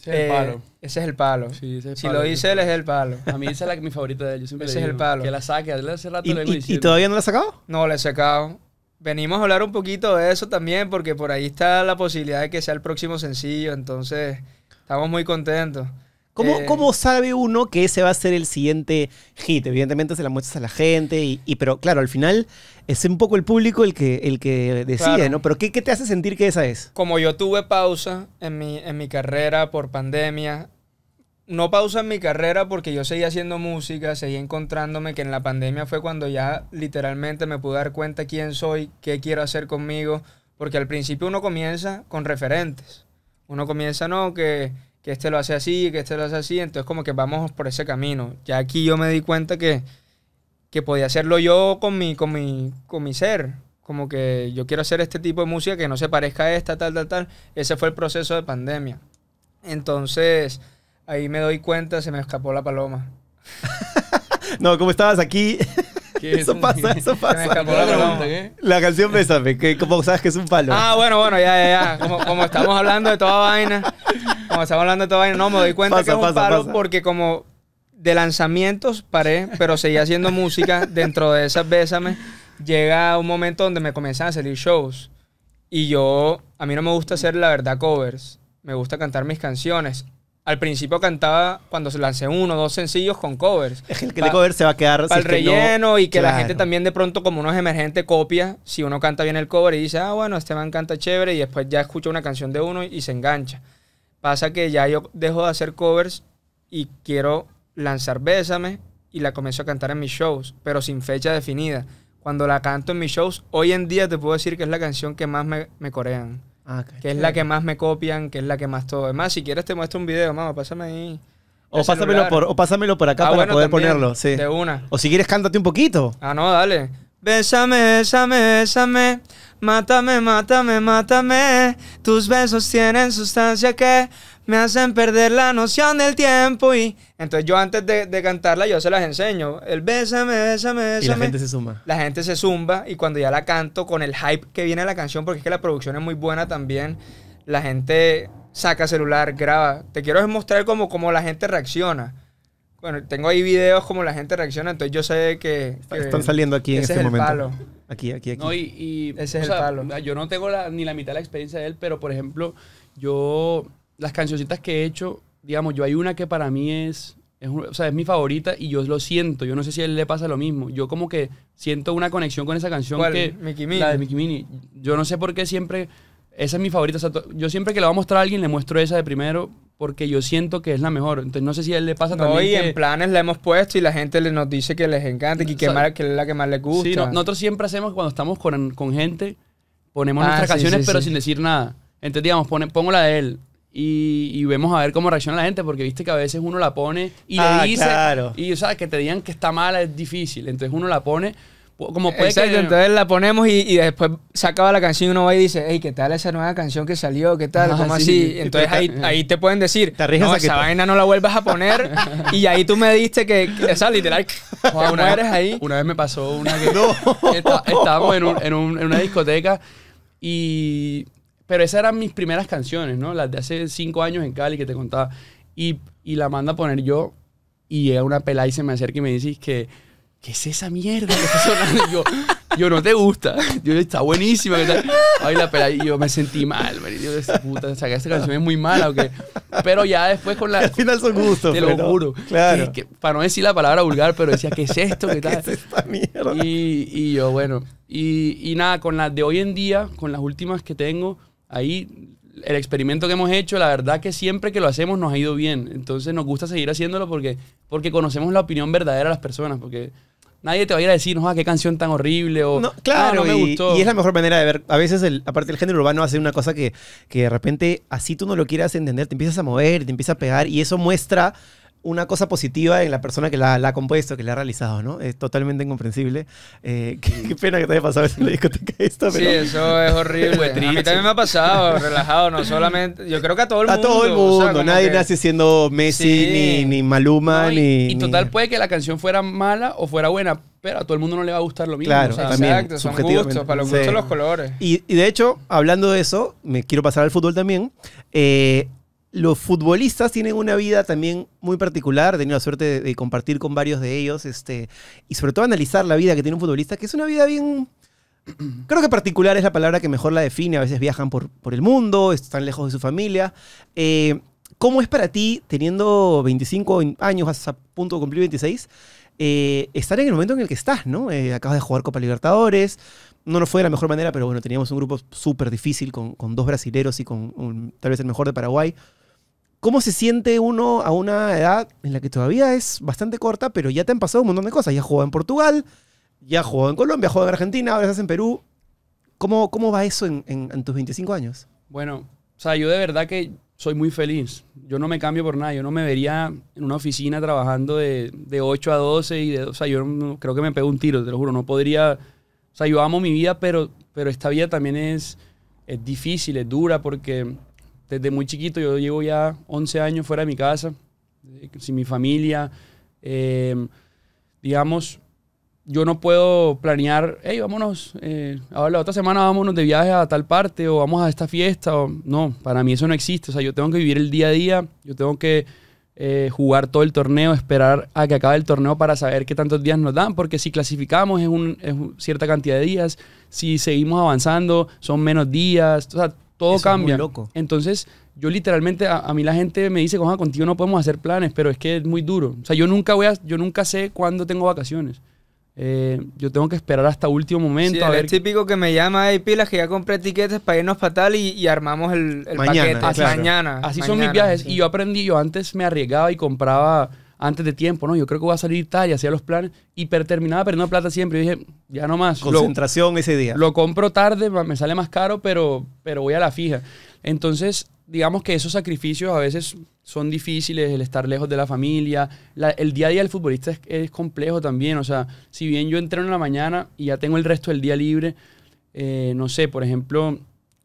Ese es eh, el palo. Ese es el palo. si lo dice él, es el palo. A mí es mi favorita de ellos ese es el palo. Que la saque. ¿Y, todavía no la ha sacado? No, la he sacado. Venimos a hablar un poquito de eso también, porque por ahí está la posibilidad de que sea el próximo sencillo. Entonces, estamos muy contentos. Eh. ¿Cómo, sabe uno que ese va a ser el siguiente hit? Evidentemente se la muestras a la gente, y, pero claro, al final es un poco el público el que, el que decide, ¿no? Pero ¿qué, ¿qué, te hace sentir que esa es? Como yo tuve pausa en mi, en mi carrera por pandemia, no pausa en mi carrera porque yo seguía haciendo música, seguía encontrándome, que en la pandemia fue cuando ya literalmente me pude dar cuenta quién soy, qué quiero hacer conmigo, porque al principio uno comienza con referentes. Uno comienza, no, que que este lo hace así, que este lo hace así, entonces como que vamos por ese camino. Ya aquí yo me di cuenta que, que podía hacerlo yo con mi, con, mi, con mi ser, como que yo quiero hacer este tipo de música que no se parezca a esta, tal, tal, tal. Ese fue el proceso de pandemia. Entonces, ahí me doy cuenta, se me escapó la paloma. no, como estabas aquí... Eso pasa, eso pasa. me la, ¿qué? la canción Bésame, que como sabes que es un palo. Ah, bueno, bueno, ya, ya, ya. como estamos hablando de toda vaina, como hablando de todo no me doy cuenta que es un paro porque como de lanzamientos paré, pero seguía haciendo música dentro de esas Bésame Llega un momento donde me comienzan a salir shows. Y yo, a mí no me gusta hacer la verdad covers. Me gusta cantar mis canciones. Al principio cantaba cuando se lancé uno o dos sencillos con covers. Es que el cover se va a quedar para el relleno y que la gente también de pronto como uno es emergente copia si uno canta bien el cover y dice, "Ah, bueno, este man canta chévere" y después ya escucha una canción de uno y se engancha. Pasa que ya yo dejo de hacer covers y quiero lanzar Bésame y la comienzo a cantar en mis shows, pero sin fecha definida. Cuando la canto en mis shows, hoy en día te puedo decir que es la canción que más me, corean. Ah, que es la que más me copian, que es la que más todo. Además, si quieres te muestro un video, mamá, pásame ahí. O pásamelo, por, o pásamelo por acá ah, para poder ponerlo. Sí. De una. O si quieres, cántate un poquito. Ah, no, dale. Bésame, bésame, bésame. Mátame, mátame, mátame. Tus besos tienen sustancia que me hacen perder la noción del tiempo. Y entonces yo antes de, cantarla, yo se las enseño. El bésame, bésame, bésame. Y la gente se zumba. La gente se zumba. Y cuando ya la canto con el hype que viene la canción, porque es que la producción es muy buena también, la gente saca celular, graba. Te quiero mostrar como cómo la gente reacciona. Bueno, tengo ahí videos como la gente reacciona, entonces yo sé que... Están saliendo aquí en este es momento. El palo. Aquí, aquí, aquí. No, y, Ese es el palo. Yo no tengo ni la mitad de la experiencia de él, pero por ejemplo, yo... Las cancioncitas que he hecho, digamos, yo hay una que para mí es... es o sea, es mi favorita y yo lo siento. Yo no sé si a él le pasa lo mismo. Yo como que siento una conexión con esa canción que... Mickey Mini. La de Mickey Mini. Yo no sé por qué siempre esa es mi favorita. yo siempre que la voy a mostrar a alguien le muestro esa de primero porque yo siento que es la mejor. Entonces no sé si a él le pasa no, también. Y en planes la hemos puesto y la gente le, nos dice que les encanta y que, es la que más le gusta. Sí, nosotros siempre hacemos cuando estamos con, gente, ponemos ah, nuestras canciones pero sin decir nada. Entonces, digamos, pongo la de él. Y, y, vemos a ver cómo reacciona la gente, porque viste que a veces uno la pone y le ah, dice. Claro. Y o sea, que te digan que está mala es difícil. Entonces uno la pone como puede entonces la ponemos y, después se acaba la canción y uno va y dice, hey, ¿qué tal esa nueva canción que salió? ¿Qué tal? así? entonces ahí, te pueden decir, te no, esa vaina no la vuelvas a poner y ahí tú me diste que, esa literal, una, vez me pasó una que... no. estábamos en, una discoteca y... Pero esas eran mis primeras canciones, ¿no? Las de hace cinco años en Cali que te contaba. Y, la manda a poner yo y llega una pelada y se me acerca y me dice que ¿qué es esa mierda que yo, no te gusta. Yo, está buenísima. Y yo me sentí mal, Yo, puta, o canción es muy mala. Pero ya después con la... Al final son gustos. Te lo juro. Claro. para no decir la palabra vulgar, pero decía, ¿qué es esto? ¿Qué es esta mierda? Y, yo, bueno. Y, y nada, con las de hoy en día, con las últimas que tengo, ahí el experimento que hemos hecho, la verdad que siempre que lo hacemos nos ha ido bien. Entonces nos gusta seguir haciéndolo porque, porque conocemos la opinión verdadera de las personas. Porque Nadie te va a ir a decir, no, ah, qué canción tan horrible o no, ah, claro, no me y, gustó. y, es la mejor manera de ver. A veces, el, aparte, el género urbano hace una cosa que, que de repente, así tú no lo quieras entender, te empiezas a mover, te empiezas a pegar y eso muestra una cosa positiva en la persona que la, ha compuesto, que la ha realizado, ¿no? Es totalmente incomprensible. Eh, qué, pena que te haya pasado eso en la discoteca esto, pero... Sí, eso es horrible. a mí también me ha pasado, relajado, no solamente... Yo creo que a todo el mundo. A todo el mundo. nadie nace siendo Messi, ni, ni, Maluma, ni... Y total puede que la canción fuera mala o fuera buena, pero a todo el mundo no le va a gustar lo mismo. Claro, exacto, son gustos, para los sí. gustos los colores. Y, y, de hecho, hablando de eso, me quiero pasar al fútbol también. Eh, los futbolistas tienen una vida también muy particular. He tenido la suerte de, compartir con varios de ellos este, y sobre todo analizar la vida que tiene un futbolista, que es una vida bien, Creo que particular es la palabra que mejor la define. A veces viajan por, por el mundo, están lejos de su familia. Eh, ¿Cómo es para ti, teniendo 25 años, a punto de cumplir 26, eh, estar en el momento en el que estás, ¿no? Eh, acabas de jugar Copa Libertadores. No nos fue de la mejor manera, pero bueno, teníamos un grupo súper difícil con, con, dos brasileros y con tal vez el mejor de Paraguay. ¿Cómo se siente uno a una edad en la que todavía es bastante corta, pero ya te han pasado un montón de cosas? Ya jugado en Portugal, ya jugado en Colombia, jugado en Argentina, ahora estás en Perú. ¿Cómo, cómo va eso en, tus 25 años? Bueno, o sea, yo de verdad que soy muy feliz. Yo no me cambio por nada. Yo no me vería en una oficina trabajando de, de 8 a 12 y de, o sea, yo creo que me pego un tiro, te lo juro. No podría, o sea, yo amo mi vida, pero, pero esta vida también es, es difícil, es dura porque desde muy chiquito, yo llevo ya 11 años fuera de mi casa, eh, sin mi familia. Em, digamos, yo no puedo planear, hey, vámonos, eh, ahora la otra semana vámonos de viaje a tal parte o vamos a esta fiesta. O, no, para mí eso no existe. O sea, yo tengo que vivir el día a día, yo tengo que eh, jugar todo el torneo, esperar a que acabe el torneo para saber qué tantos días nos dan, porque si clasificamos es, es cierta cantidad de días, si seguimos avanzando son menos días. O sea, todo cambia. Entonces, yo literalmente, a, mí la gente me dice, coja contigo no podemos hacer planes, pero es que es muy duro. O sea, yo nunca voy a, yo nunca sé cuándo tengo vacaciones. Eh, yo tengo que esperar hasta último momento. a ver. Es típico que me llama hay pilas que ya compré tiquetes para irnos para tal y, armamos el, mañana, paquete. Así, mañana. Así son mis viajes. Y yo aprendí, yo antes me arriesgaba y compraba antes de tiempo, ¿no? Yo creo que va a salir tal y hacía los planes y terminaba perdiendo plata siempre. Y dije, ya no más. Concentración ese día. Lo compro tarde, me sale más caro, pero, pero voy a la fija. Entonces, digamos que esos sacrificios a veces son difíciles, el estar lejos de la familia, el día a día del futbolista es, complejo también, o sea, si bien yo entreno en la mañana y ya tengo el resto del día libre, eh, no sé, por ejemplo,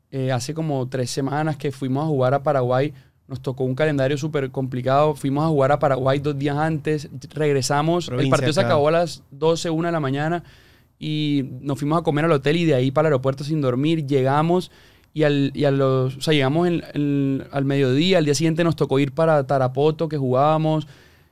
eh, hace como tres semanas que fuimos a jugar a Paraguay nos tocó un calendario súper complicado. Fuimos a jugar a Paraguay dos días antes. Regresamos. el partido se acabó a las 12, 1 de la mañana. Y nos fuimos a comer al hotel y de ahí para el aeropuerto sin dormir. Llegamos y, al, los, llegamos al mediodía. Al día siguiente nos tocó ir para Tarapoto, que jugábamos.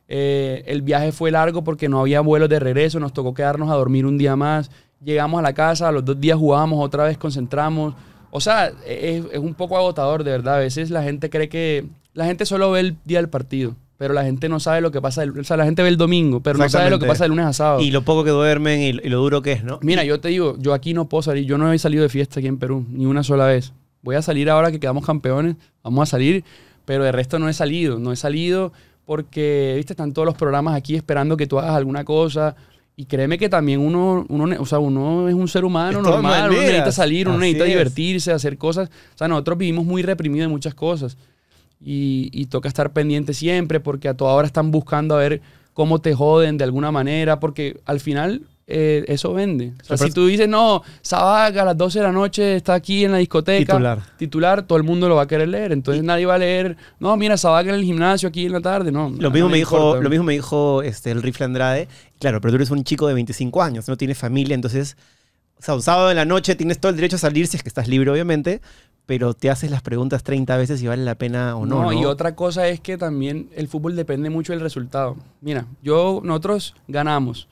Eh, el viaje fue largo porque no había vuelos de regreso. Nos tocó quedarnos a dormir un día más. Llegamos a la casa. A los dos días jugábamos otra vez, concentramos. O sea, es, un poco agotador, de verdad. A veces la gente cree que. La gente solo ve el día del partido, pero la gente no sabe lo que pasa. o sea, la gente ve el domingo, pero no sabe lo que pasa de lunes a sábado. Y lo poco que duermen y, y, lo duro que es, ¿no? Mira, yo te digo, yo aquí no puedo salir. Yo no he salido de fiesta aquí en Perú, ni una sola vez. Voy a salir ahora que quedamos campeones, vamos a salir, pero de resto no he salido. No he salido porque, viste, están todos los programas aquí esperando que tú hagas alguna cosa. Y créeme que también uno, uno, o sea, uno es un ser humano normal, uno necesita salir, uno necesita divertirse, hacer cosas. O sea, nosotros vivimos muy reprimidos en muchas cosas. Y, y, toca estar pendiente siempre porque a toda hora están buscando a ver cómo te joden de alguna manera, porque al final eh, eso vende. si tú dices, no, sabaga a las 12 de la noche está aquí en la discoteca. Titular. Titular, todo el mundo lo va a querer leer. Entonces nadie va a leer, no, mira, sabaga en el gimnasio aquí en la tarde. No. Lo mismo me dijo, lo mismo me dijo este, el Rifle Andrade. Claro, pero tú eres un chico de 25 años, no tienes familia, entonces. O un sábado en la noche tienes todo el derecho a salir si es que estás libre, obviamente, pero te haces las preguntas 30 veces si vale la pena o no. No, ¿no? y otra cosa es que también el fútbol depende mucho del resultado. Mira, yo, nosotros ganamos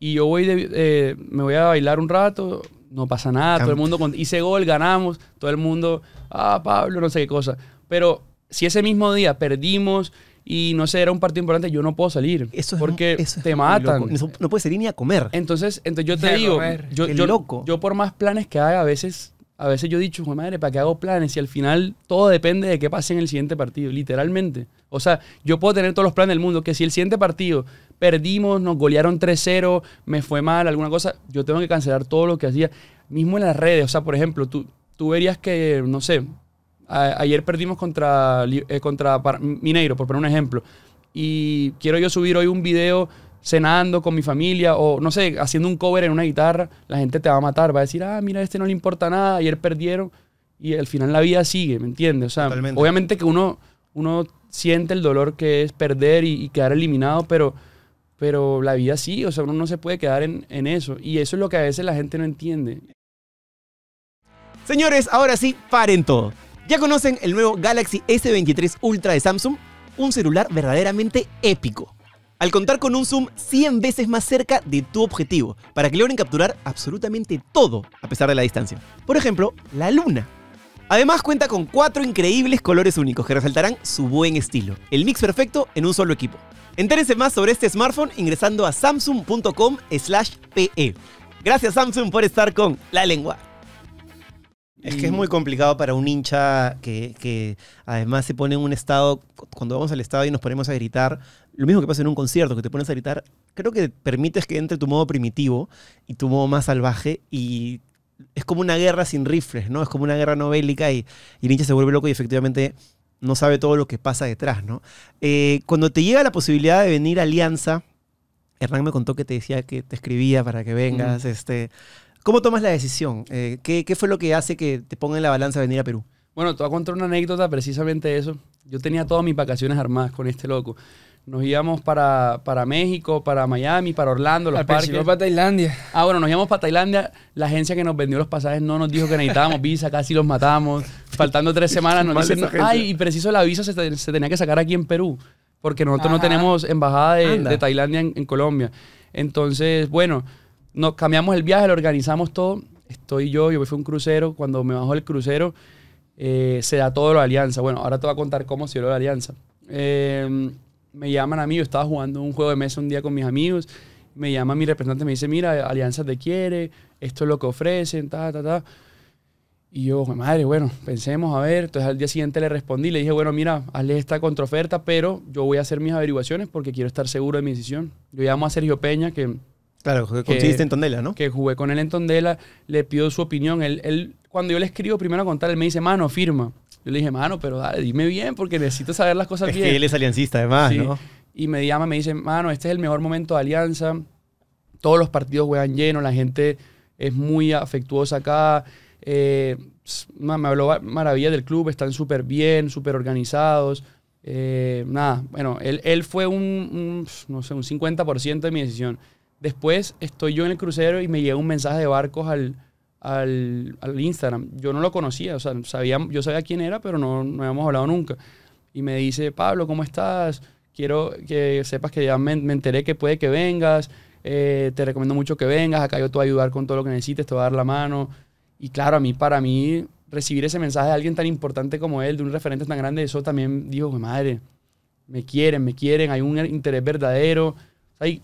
y yo voy eh, me voy a bailar un rato, no pasa nada, todo el mundo hice gol, ganamos, todo el mundo, ah, Pablo, no sé qué cosa. Pero si ese mismo día perdimos y no sé, era un partido importante, yo no puedo salir. Eso es porque te matan. No puedes salir ni a comer. Entonces, entonces yo te digo, yo, loco. yo por más planes que haga, a veces, a veces yo he dicho, madre, ¿para qué hago planes? Y al final todo depende de qué pase en el siguiente partido, literalmente. O sea, yo puedo tener todos los planes del mundo, que si el siguiente partido perdimos, nos golearon 3-0, me fue mal, alguna cosa, yo tengo que cancelar todo lo que hacía. Mismo en las redes, o sea, por ejemplo, tú, tú verías que, no sé, ayer perdimos contra, eh, contra Mineiro, por poner un ejemplo, y quiero yo subir hoy un video cenando con mi familia o no sé, haciendo un cover en una guitarra, la gente te va a matar, va a decir, ah, mira, este no le importa nada, ayer perdieron y al final la vida sigue, ¿me entiendes? O sea, obviamente que uno, uno siente el dolor que es perder y, quedar eliminado, pero pero la vida sí, o sea, uno no se puede quedar en, eso. Y eso es lo que a veces la gente no entiende. Señores, ahora sí, paren todo. ¿Ya conocen el nuevo Galaxy S23 Ultra de Samsung? Un celular verdaderamente épico. Al contar con un zoom 100 veces más cerca de tu objetivo, para que logren capturar absolutamente todo a pesar de la distancia. Por ejemplo, la luna. Además cuenta con cuatro increíbles colores únicos que resaltarán su buen estilo. El mix perfecto en un solo equipo. Entérense más sobre este smartphone ingresando a samsungcom PE. Gracias Samsung por estar con La Lengua. Es que es muy complicado para un hincha que, además se pone en un estado, cuando vamos al estado y nos ponemos a gritar, lo mismo que pasa en un concierto, que te pones a gritar, creo que permites que entre tu modo primitivo y tu modo más salvaje y es como una guerra sin rifles, ¿no? Es como una guerra no y, y el hincha se vuelve loco y efectivamente no sabe todo lo que pasa detrás, ¿no? Eh, cuando te llega la posibilidad de venir a Alianza, Hernán me contó que te decía que te escribía para que vengas, este, ¿cómo tomas la decisión? Eh, ¿qué, fue lo que hace que te ponga en la balanza venir a Perú? Bueno, te voy a contar una anécdota precisamente de eso. Yo tenía todas mis vacaciones armadas con este loco. Nos íbamos para, para México, para Miami, para Orlando, los Al parques. para Tailandia. Ah, bueno, nos íbamos para Tailandia. La agencia que nos vendió los pasajes no nos dijo que necesitábamos visa, casi los matamos faltando tres semanas, nos dicen, ay, y preciso la visa se, tenía que sacar aquí en Perú, porque nosotros no tenemos embajada de, Tailandia en, Colombia. Entonces, bueno, nos cambiamos el viaje, lo organizamos todo. Estoy yo, yo fui a un crucero, cuando me bajó el crucero, eh, se da todo lo de Alianza. Bueno, ahora te voy a contar cómo se dio lo de Alianza. Em, me llaman a mí, yo estaba jugando un juego de mesa un día con mis amigos, me llama mi representante, me dice, mira, Alianza te quiere, esto es lo que ofrecen, ta, ta, ta. Y yo, madre, bueno, pensemos a ver. Entonces al día siguiente le respondí, le dije, bueno, mira, hazle esta contraoferta, pero yo voy a hacer mis averiguaciones porque quiero estar seguro de mi decisión. Yo llamo a Sergio Peña, que... Claro, que consiste en Tondela, ¿no? Que jugué con él en Tondela, le pido su opinión. Él, cuando yo le escribo primero a contar, él me dice, mano, firma. Yo le dije, mano, pero dale, dime bien porque necesito saber las cosas bien. Es que él es aliancista, además, ¿no? Y me llama, me dice, mano, este es el mejor momento de alianza. Todos los partidos juegan llenos la gente es muy afectuosa acá eh, me habló maravilla del club, están súper bien, súper organizados. Eh, nada, bueno, él, él fue un, no sé, un 50% de mi decisión. Después estoy yo en el crucero y me llega un mensaje de barcos al, al, al, Instagram. Yo no lo conocía, o sea, sabía, yo sabía quién era, pero no, no habíamos hablado nunca. Y me dice, Pablo, ¿cómo estás? Quiero que sepas que ya me, enteré que puede que vengas. Eh, te recomiendo mucho que vengas. Acá yo te voy a ayudar con todo lo que necesites, te voy a dar la mano. Y claro, a mí, para mí, recibir ese mensaje de alguien tan importante como él, de un referente tan grande, eso también digo, madre, me quieren, me quieren, hay un interés verdadero.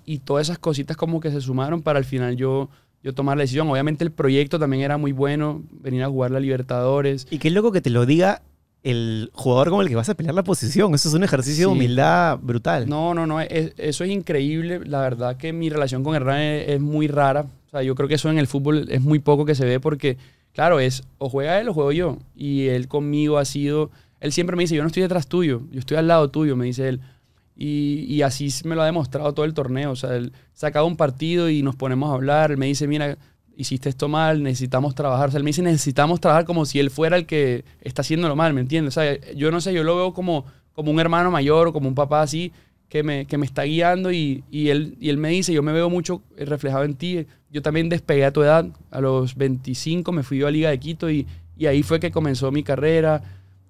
Y, todas esas cositas como que se sumaron para al final yo, yo tomar la decisión. Obviamente el proyecto también era muy bueno, venir a jugar la Libertadores. Y qué loco que te lo diga el jugador con el que vas a pelear la posición. Eso es un ejercicio de humildad brutal. No, no, no. eso es increíble. La verdad que mi relación con Hernán es muy rara sea, yo creo que eso en el fútbol es muy poco que se ve porque, claro, es o juega él o juego yo. Y él conmigo ha sido, él siempre me dice, yo no estoy detrás tuyo, yo estoy al lado tuyo, me dice él. Y, y así me lo ha demostrado todo el torneo. O sea, él sacaba un partido y nos ponemos a hablar. Él me dice, mira, hiciste esto mal, necesitamos trabajar. O sea, él me dice, necesitamos trabajar como si él fuera el que está haciéndolo mal, ¿me entiendes? O sea, yo no sé, yo lo veo como, como un hermano mayor o como un papá así que me, que me está guiando y, y, él, y él me dice, yo me veo mucho reflejado en ti, yo también despegué a tu edad, a los 25 me fui yo a Liga de Quito y, ahí fue que comenzó mi carrera.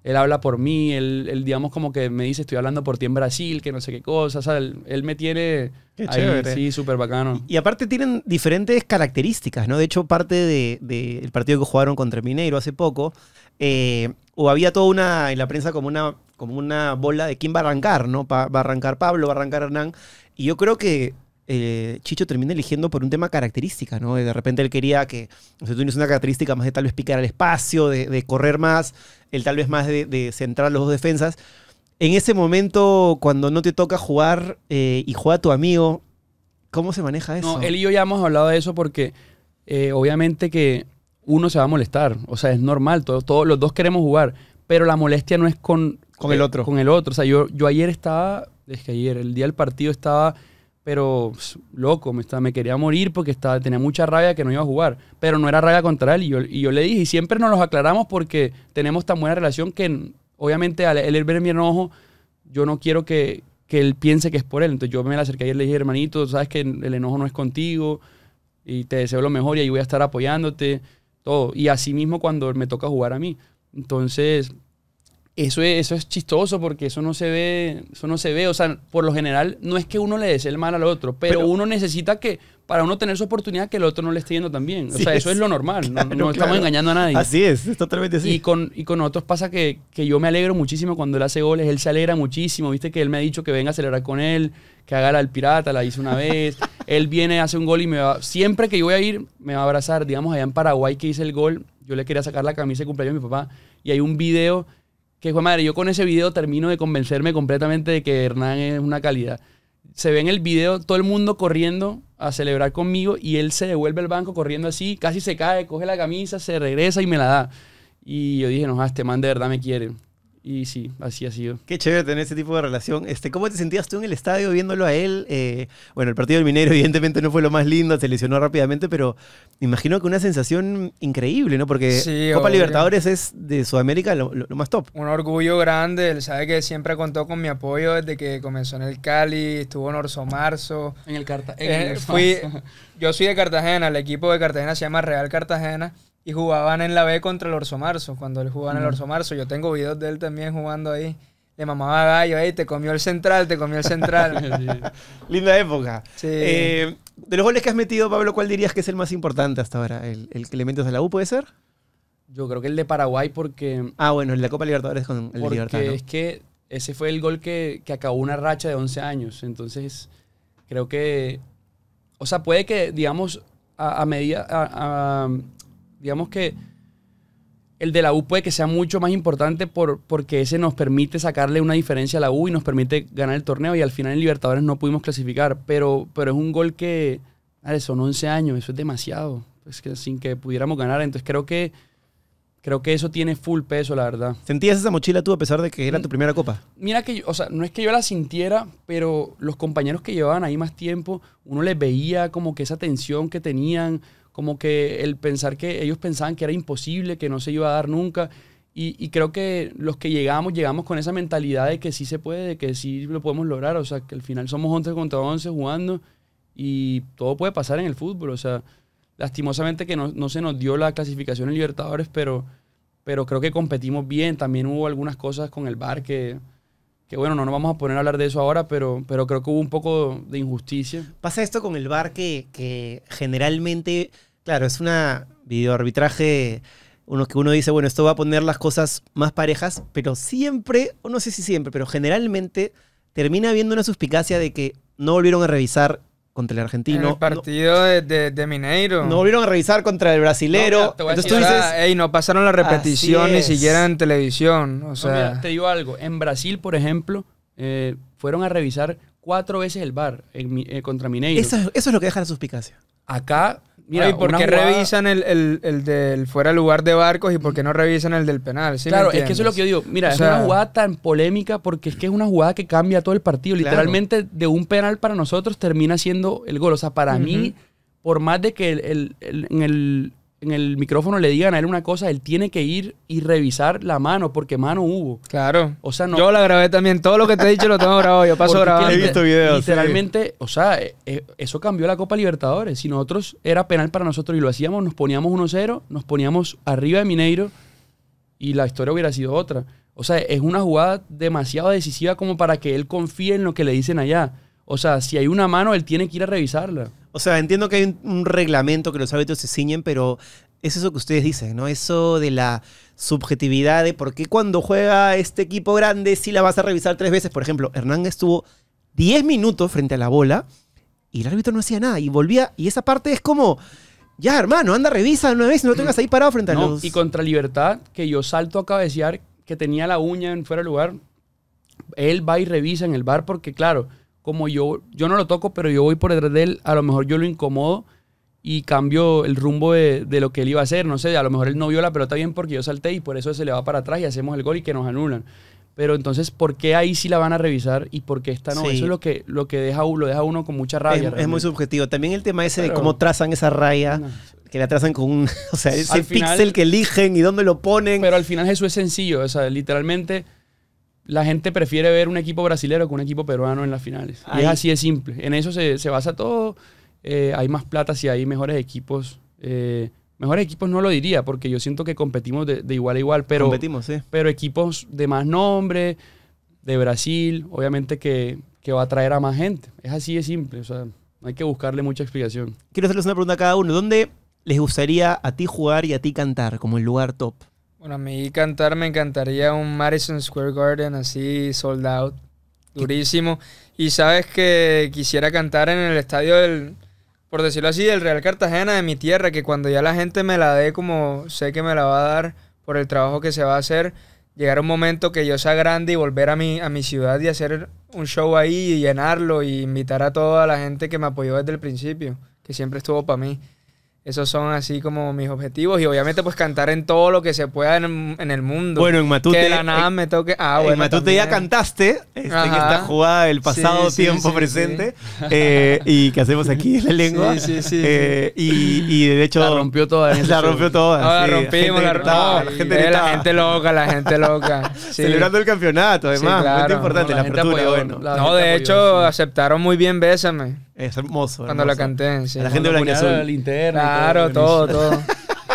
Él habla por mí, él, digamos como que me dice, estoy hablando por ti en Brasil, que no sé qué cosas, él, me tiene ahí, sí, súper bacano. Y, aparte tienen diferentes características, ¿no? De hecho, parte del partido que jugaron contra Mineiro hace poco, eh, o había toda una, en la prensa como una, como una bola de quién va a arrancar, ¿no? va a arrancar Pablo, va a arrancar Hernán, y yo creo que eh, Chicho termina eligiendo por un tema característica, ¿no? De repente él quería que, o sea, tú tienes una característica más de tal vez picar al espacio, de, correr más, el tal vez más de, centrar los dos defensas. En ese momento, cuando no te toca jugar eh, y juega tu amigo, ¿cómo se maneja eso? él y yo ya hemos hablado de eso porque eh, obviamente que uno se va a molestar, o sea, es normal, todos, los dos queremos jugar, pero la molestia no es con... el otro. Con el otro, o sea, yo ayer estaba, es que ayer, el día del partido estaba pero pues, loco, me, me quería morir porque estaba, tenía mucha rabia que no iba a jugar, pero no era rabia contra él. Y yo, y yo le dije, y siempre nos los aclaramos porque tenemos tan buena relación que obviamente al él ver mi enojo, yo no quiero que, que él piense que es por él. Entonces yo me la acerqué y le dije, hermanito, sabes que el enojo no es contigo y te deseo lo mejor y ahí voy a estar apoyándote, todo. Y así mismo cuando me toca jugar a mí. Entonces, eso es, eso es chistoso porque eso no se ve, eso no se ve. O sea, por lo general, no es que uno le desee el mal al otro, pero, uno necesita que, para uno tener su oportunidad, que el otro no le esté yendo tan bien. O sea, eso es lo normal. no, estamos engañando a nadie. Así es, totalmente así. Y con, y con otros pasa que, yo me alegro muchísimo cuando él hace goles, él se alegra muchísimo. Viste que él me ha dicho que venga a celebrar con él, que haga la al pirata, la hice una vez. él viene, hace un gol y me va. Siempre que yo voy a ir, me va a abrazar. Digamos, allá en Paraguay que hice el gol, yo le quería sacar la camisa de cumpleaños a mi papá y hay un video que fue madre, yo con ese video termino de convencerme completamente de que Hernán es una calidad. Se ve en el video todo el mundo corriendo a celebrar conmigo y él se devuelve al banco corriendo así, casi se cae, coge la camisa, se regresa y me la da. Y yo dije, no, ah, este man de verdad me quiere. Y sí, así ha sido. Qué chévere tener ese tipo de relación. Este, ¿Cómo te sentías tú en el estadio viéndolo a él? Eh, bueno, el partido del Minero evidentemente no fue lo más lindo, se lesionó rápidamente, pero imagino que una sensación increíble, ¿no? Porque Copa Libertadores es de Sudamérica lo, más top. Un orgullo grande, él sabe que siempre contó con mi apoyo desde que comenzó en el Cali, estuvo en Orso Marzo. En el Cartagena. Eh, fui, yo soy de Cartagena, el equipo de Cartagena se llama Real Cartagena y jugaban en la B contra el Orso Marzo, cuando él jugaba en el Orso Marzo. Yo tengo videos de él también jugando ahí. Le mamaba gallo, te comió el central, te comió el central. Linda época. Eh, de los goles que has metido, Pablo, ¿cuál dirías que es el más importante hasta ahora? ¿El, el que le metes a la U puede ser? Yo creo que el de Paraguay porque... Ah, bueno, el de la Copa Libertadores con el Porque es que ese fue el gol que, que, acabó una racha de 11 años. Entonces, creo que... O sea, puede que, digamos, a, medida digamos que el de la U puede que sea mucho más importante por, porque ese nos permite sacarle una diferencia a la U y nos permite ganar el torneo y al final en Libertadores no pudimos clasificar, pero, pero es un gol que, son 11 años, eso es demasiado, es que sin que pudiéramos ganar, entonces creo que, creo que eso tiene full peso, la verdad. ¿Sentías esa mochila tú a pesar de que era tu mm, primera copa? Mira que, o sea, no es que yo la sintiera, pero los compañeros que llevaban ahí más tiempo, uno les veía como que esa tensión que tenían, como que el pensar que ellos pensaban que era imposible, que no se iba a dar nunca. Y, creo que los que llegamos, llegamos con esa mentalidad de que sí se puede, de que sí lo podemos lograr. O sea, que al final somos 11 contra 11 jugando y todo puede pasar en el fútbol. O sea, lastimosamente que no, se nos dio la clasificación en Libertadores, pero, pero creo que competimos bien. También hubo algunas cosas con el bar que, que bueno, no nos vamos a poner a hablar de eso ahora, pero, pero creo que hubo un poco de injusticia. Pasa esto con el bar que, que generalmente Claro, es una videoarbitraje uno que uno dice, bueno, esto va a poner las cosas más parejas, pero siempre, o no sé si siempre, pero generalmente termina habiendo una suspicacia de que no volvieron a revisar contra el argentino. el partido de, Mineiro. No volvieron a revisar contra el brasilero. No, Entonces tú dices. no pasaron la repetición ni siquiera en televisión. O sea. te digo algo. En Brasil, por ejemplo, eh, fueron a revisar cuatro veces el bar eh, contra Mineiro. eso es lo que deja la suspicacia. Acá ¿Y ¿por qué revisan el, del fuera lugar de Barcos y por qué no revisan el del penal? claro, es que eso es lo que yo digo. Mira, es una jugada tan polémica porque es que es una jugada que cambia todo el partido. Literalmente, de un penal para nosotros termina siendo el gol. O sea, para mí, por más de que el, en el en el micrófono le digan a él una cosa, él tiene que ir y revisar la mano, porque mano hubo. Claro. O sea, Yo la grabé también. Todo lo que te he dicho lo tengo grabado. Yo paso grabando. He visto videos. Literalmente, o sea, eh, eh, eso cambió la Copa Libertadores. Si nosotros era penal para nosotros y lo hacíamos, nos poníamos 1-0, nos poníamos arriba de Mineiro y la historia hubiera sido otra. O sea, es una jugada demasiado decisiva como para que él confíe en lo que le dicen allá. O sea, si hay una mano, él tiene que ir a revisarla. O sea, entiendo que hay un, reglamento que los árbitros se ciñen, pero es eso que ustedes dicen, ¿no? Eso de la subjetividad de por qué cuando juega este equipo grande sí la vas a revisar tres veces. Por ejemplo, Hernán estuvo 10 minutos frente a la bola y el árbitro no hacía nada y volvía. Y esa parte es como, ya hermano, anda, revisa una vez, no tengas ahí parado frente a Y contra Libertad, que yo salto a cabecear, que tenía la uña en fuera de lugar, él va y revisa en el bar porque, claro, como yo, yo no lo toco, pero yo voy por detrás de él, a lo mejor yo lo incomodo y cambio el rumbo de, lo que él iba a hacer. No sé, a lo mejor él no vio la pelota bien porque yo salté y por eso se le va para atrás y hacemos el gol y que nos anulan. Pero entonces, ¿por qué ahí sí la van a revisar y por qué esta no? Eso es lo que, lo deja, uno con mucha rabia. Es, muy subjetivo. También el tema ese de cómo trazan esa raya. que la trazan con un. O ese píxel que eligen y dónde lo ponen. Pero al final eso es sencillo. O sea, literalmente la gente prefiere ver un equipo brasilero que un equipo peruano en las finales. es así de simple. En eso se, basa todo. Eh, hay más plata si hay mejores equipos. Eh, mejores equipos no lo diría, porque yo siento que competimos de, igual a igual, pero, competimos, sí. pero equipos de más nombre, de Brasil, obviamente que, va a atraer a más gente. Es así de simple. O sea, hay que buscarle mucha explicación. Quiero hacerles una pregunta a cada uno. ¿Dónde les gustaría a ti jugar y a ti cantar como el lugar top? Bueno, a mí cantar me encantaría un Madison Square Garden así sold out, durísimo. Y sabes que quisiera cantar en el estadio del, por decirlo así, del Real Cartagena de mi tierra, que cuando ya la gente me la dé como sé que me la va a dar por el trabajo que se va a hacer, llegar un momento que yo sea grande y volver a mi, a mi ciudad y hacer un show ahí y llenarlo y invitar a toda la gente que me apoyó desde el principio, que siempre estuvo para mí. Esos son así como mis objetivos y obviamente pues cantar en todo lo que se pueda en, el mundo. Bueno, en Matute. Que la nada me toque. Ah, bueno, en Matute ya cantaste este, en esta jugada del pasado tiempo presente eh, y que hacemos aquí en la lengua. Sí, sí, sí. Eh, y, y, de hecho. La rompió toda. La rompió toda. la rompimos, la, rompimos. la, gente la, gente loca, la gente loca. Celebrando el campeonato, además. Muy importante, la, apertura, bueno. No, de hecho, aceptaron muy bien Bésame. Es hermoso. Cuando la canté, sí. la gente el Claro, todo, todo.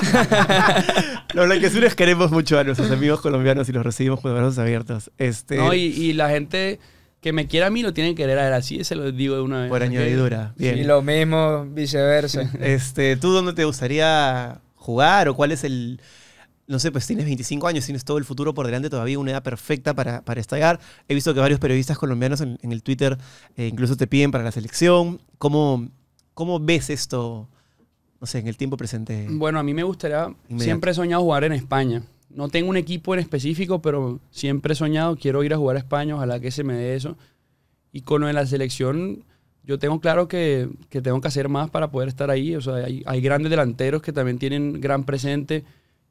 los blanqueazules queremos mucho a nuestros amigos colombianos y los recibimos con brazos abiertos. Este... No, y, la gente que me quiera a mí lo tienen que querer a él. Así se lo digo de una vez. Por añadidura. Bien. Y lo mismo, viceversa. este, ¿Tú dónde te gustaría jugar o cuál es el no sé, pues tienes 25 años, tienes todo el futuro por delante, todavía una edad perfecta para, para estallar. He visto que varios periodistas colombianos en, el Twitter eh, incluso te piden para la selección. ¿Cómo, ¿Cómo ves esto, no sé, en el tiempo presente? Bueno, a mí me gustaría, siempre he soñado jugar en España. No tengo un equipo en específico, pero siempre he soñado, quiero ir a jugar a España, ojalá que se me dé eso. Y con lo de la selección, yo tengo claro que, tengo que hacer más para poder estar ahí. O sea, hay, grandes delanteros que también tienen gran presente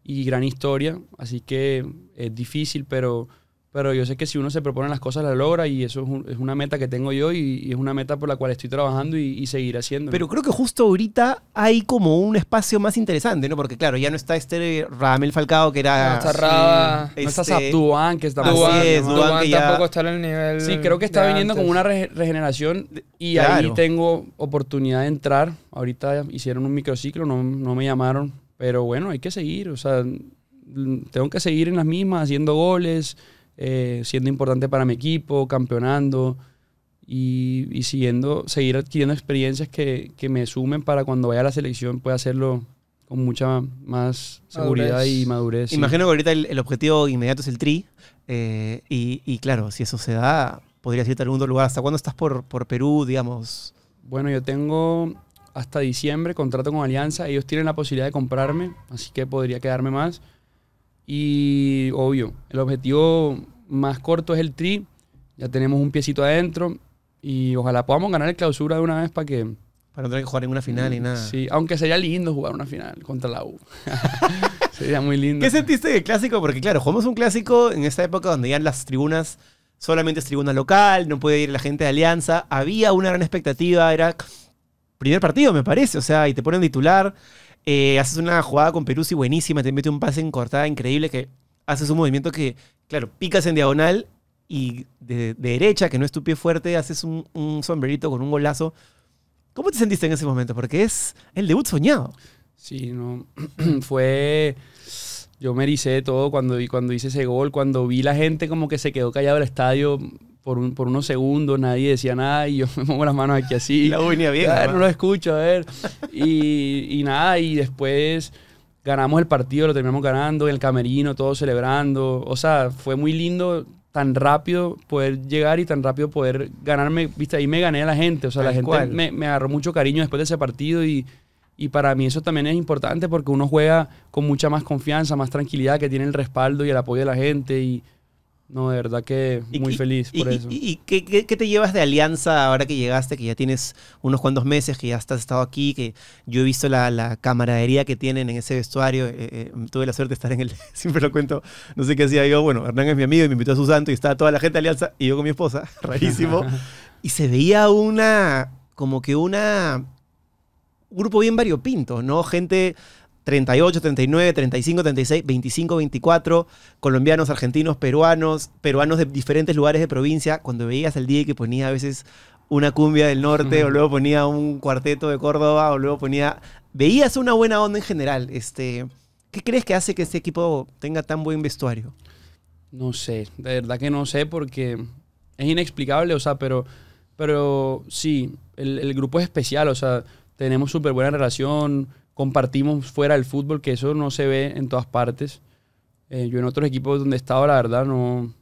y gran historia. Así que es difícil, pero, pero yo sé que si uno se propone las cosas, la logra y eso es, una meta que tengo yo y, es una meta por la cual estoy trabajando y, seguir haciendo. Pero creo que justo ahorita hay como un espacio más interesante, ¿no? Porque claro, ya no está este Ramel Falcao que era... No está Raba, no está este, Duan, que está Duan, es, tampoco está en el nivel... Sí, creo que está viniendo como una regeneración y ahí tengo oportunidad de entrar. Ahorita hicieron un microciclo, no, no me llamaron pero bueno, hay que seguir, o sea, tengo que seguir en las mismas, haciendo goles, eh, siendo importante para mi equipo, campeonando y, siguiendo, seguir adquiriendo experiencias que, me sumen para cuando vaya a la selección pueda hacerlo con mucha más seguridad y madurez. Imagino que ahorita el, objetivo inmediato es el tri eh, y, claro, si eso se da, podría irte a algún lugar. ¿Hasta cuándo estás por, por Perú, digamos? Bueno, yo tengo hasta diciembre, contrato con Alianza. Ellos tienen la posibilidad de comprarme, así que podría quedarme más. Y obvio, el objetivo más corto es el tri. Ya tenemos un piecito adentro y ojalá podamos ganar el clausura de una vez para que... Para no tener que jugar en una final y mm, nada. Sí, aunque sería lindo jugar una final contra la U. sería muy lindo. ¿Qué sentiste de clásico? Porque claro, jugamos un clásico en esta época donde ya las tribunas solamente es tribuna local, no puede ir la gente de Alianza. Había una gran expectativa, era primer partido, me parece. O sea, y te ponen titular. Eh, haces una jugada con Peruzzi buenísima, te mete un pase en cortada increíble que haces un movimiento que, claro, picas en diagonal y de, derecha, que no es tu pie fuerte, haces un, sombrerito con un golazo. ¿Cómo te sentiste en ese momento? Porque es el debut soñado. Sí, no. Fue. Yo me ericé todo cuando, cuando hice ese gol, cuando vi la gente como que se quedó callada el estadio por, por unos segundos, nadie decía nada y yo me pongo las manos aquí así. la no lo escucho, a ver. Y, nada, y después ganamos el partido, lo terminamos ganando, en el camerino, todos celebrando. O sea, fue muy lindo tan rápido poder llegar y tan rápido poder ganarme, viste, ahí me gané a la gente, o sea, la gente me, me, agarró mucho cariño después de ese partido y, y, para mí eso también es importante porque uno juega con mucha más confianza, más tranquilidad, que tiene el respaldo y el apoyo de la gente y no, de verdad que muy feliz por y, eso. ¿Y, y qué te llevas de Alianza ahora que llegaste, que ya tienes unos cuantos meses, que ya has estado aquí, que yo he visto la, camaradería que tienen en ese vestuario? Eh, eh, tuve la suerte de estar en el, siempre lo cuento, no sé qué hacía yo, bueno, Hernán es mi amigo y me invitó a su santo y estaba toda la gente de Alianza y yo con mi esposa, rarísimo, y se veía una, como que una, un grupo bien variopinto, ¿no? Gente 38, 39, 35, 36, 25, 24, colombianos, argentinos, peruanos, peruanos de diferentes lugares de provincia. Cuando veías el día que ponía a veces una cumbia del norte, o luego ponía un cuarteto de Córdoba, o luego ponía. Veías una buena onda en general. Este, ¿Qué crees que hace que este equipo tenga tan buen vestuario? No sé, de verdad que no sé porque es inexplicable, o sea, pero, pero sí, el grupo es especial, o sea, tenemos súper buena relación, compartimos fuera del fútbol, que eso no se ve en todas partes. Eh, yo en otros equipos donde he estado, la verdad, no...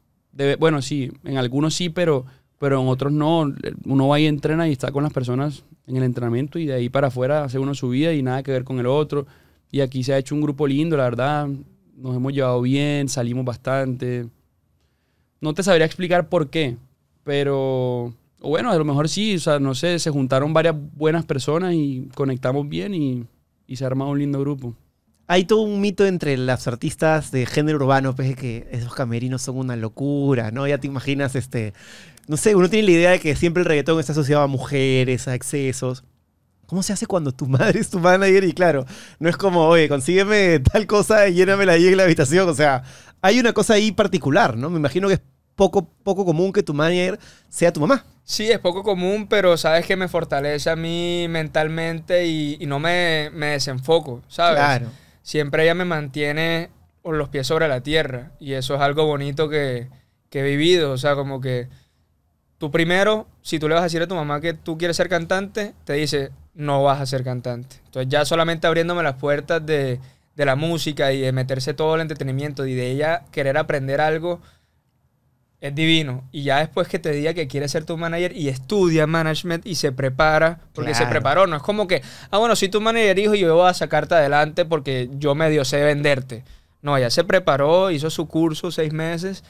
bueno, sí, en algunos sí, pero, pero en otros no. Uno va y entrena y está con las personas en el entrenamiento y de ahí para afuera hace uno su vida y nada que ver con el otro. Y aquí se ha hecho un grupo lindo, la verdad. Nos hemos llevado bien, salimos bastante. No te sabría explicar por qué, pero bueno, a lo mejor sí, o sea, no sé, se juntaron varias buenas personas y conectamos bien y y se ha armado un lindo grupo. Hay todo un mito entre las artistas de género urbano, pues, que esos camerinos son una locura, ¿no? Ya te imaginas, este, no sé, uno tiene la idea de que siempre el reggaetón está asociado a mujeres, a excesos. ¿Cómo se hace cuando tu madre es tu manager? Y claro, no es como, oye, consígueme tal cosa y llénamela ahí en la habitación. O sea, hay una cosa ahí particular, ¿no? Me imagino que es poco, poco común que tu manager sea tu mamá. Sí, es poco común, pero sabes que me fortalece a mí mentalmente y, no me, me, desenfoco, ¿sabes? Claro. Siempre ella me mantiene con los pies sobre la tierra y eso es algo bonito que, que he vivido, o sea, como que tú primero, si tú le vas a decir a tu mamá que tú quieres ser cantante, te dice, no vas a ser cantante. Entonces ya solamente abriéndome las puertas de, de la música y de meterse todo el entretenimiento y de ella querer aprender algo, es divino. Y ya después que te diga que quiere ser tu manager y estudia management y se prepara, porque se preparó. No es como que, ah, bueno, soy tu manager, hijo, y yo voy a sacarte adelante porque yo medio sé venderte. No, ya se preparó, hizo su curso seis meses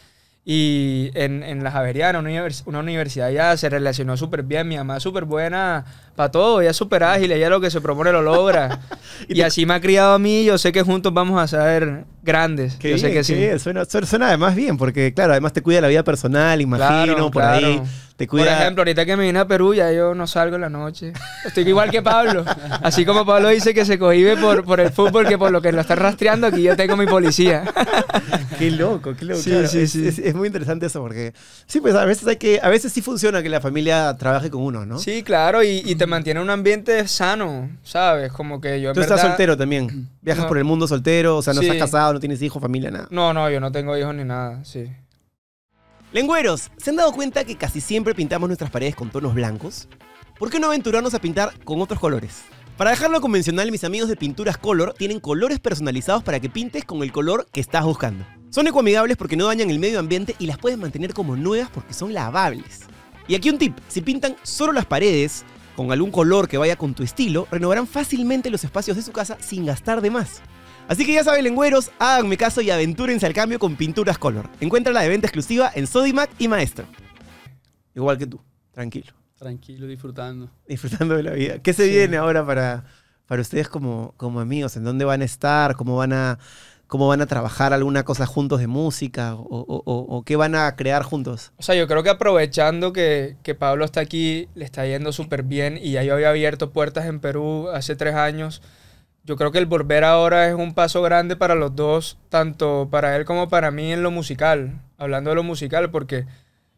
y en, en la Javeriana, una, universidad ya se relacionó súper bien. Mi mamá es súper buena para todo. Ella es súper ágil. Ella lo que se propone lo logra. y, así me ha criado a mí. Yo sé que juntos vamos a ser grandes. yo sé que sí. Suena, además bien, porque claro, además te cuida la vida personal, imagino, por ahí por ejemplo, ahorita que me vine a Perú, ya yo no salgo en la noche. Estoy igual que Pablo. Así como Pablo dice que se cohibe por, por el fútbol, que por lo que lo está rastreando, aquí yo tengo mi policía. qué loco, qué loco. Sí, sí, sí. Es, muy interesante eso porque. Sí, pues a veces hay que. A veces sí funciona que la familia trabaje con uno, ¿no? Sí, claro, y, te mantiene un ambiente sano, ¿sabes? Como que yo. En Tú estás soltero también. Viajas por el mundo soltero, o sea, no estás casado, no tienes hijos, familia, nada. No, no, yo no tengo hijos ni nada, sí. Lengüeros, ¿se han dado cuenta que casi siempre pintamos nuestras paredes con tonos blancos? ¿Por qué no aventurarnos a pintar con otros colores? Para dejarlo convencional, mis amigos de Pinturas Color tienen colores personalizados para que pintes con el color que estás buscando. Son ecoamigables porque no dañan el medio ambiente y las puedes mantener como nuevas porque son lavables. Y aquí un tip, si pintan solo las paredes, con algún color que vaya con tu estilo, renovarán fácilmente los espacios de su casa sin gastar de más. Así que ya saben, hagan háganme caso y aventúrense al cambio con Pinturas Color. Encuentra la de venta exclusiva en Sodimac y Maestro. Igual que tú, tranquilo. Tranquilo, disfrutando. Disfrutando de la vida. ¿Qué se viene ahora para, para ustedes como, como amigos? ¿En dónde van a estar? ¿Cómo van a, cómo van a trabajar alguna cosa juntos de música? ¿O, qué van a crear juntos? O sea, yo creo que aprovechando que, que Pablo está aquí, le está yendo súper bien y ya yo había abierto puertas en Perú hace tres años yo creo que el volver ahora es un paso grande para los dos, tanto para él como para mí en lo musical, hablando de lo musical, porque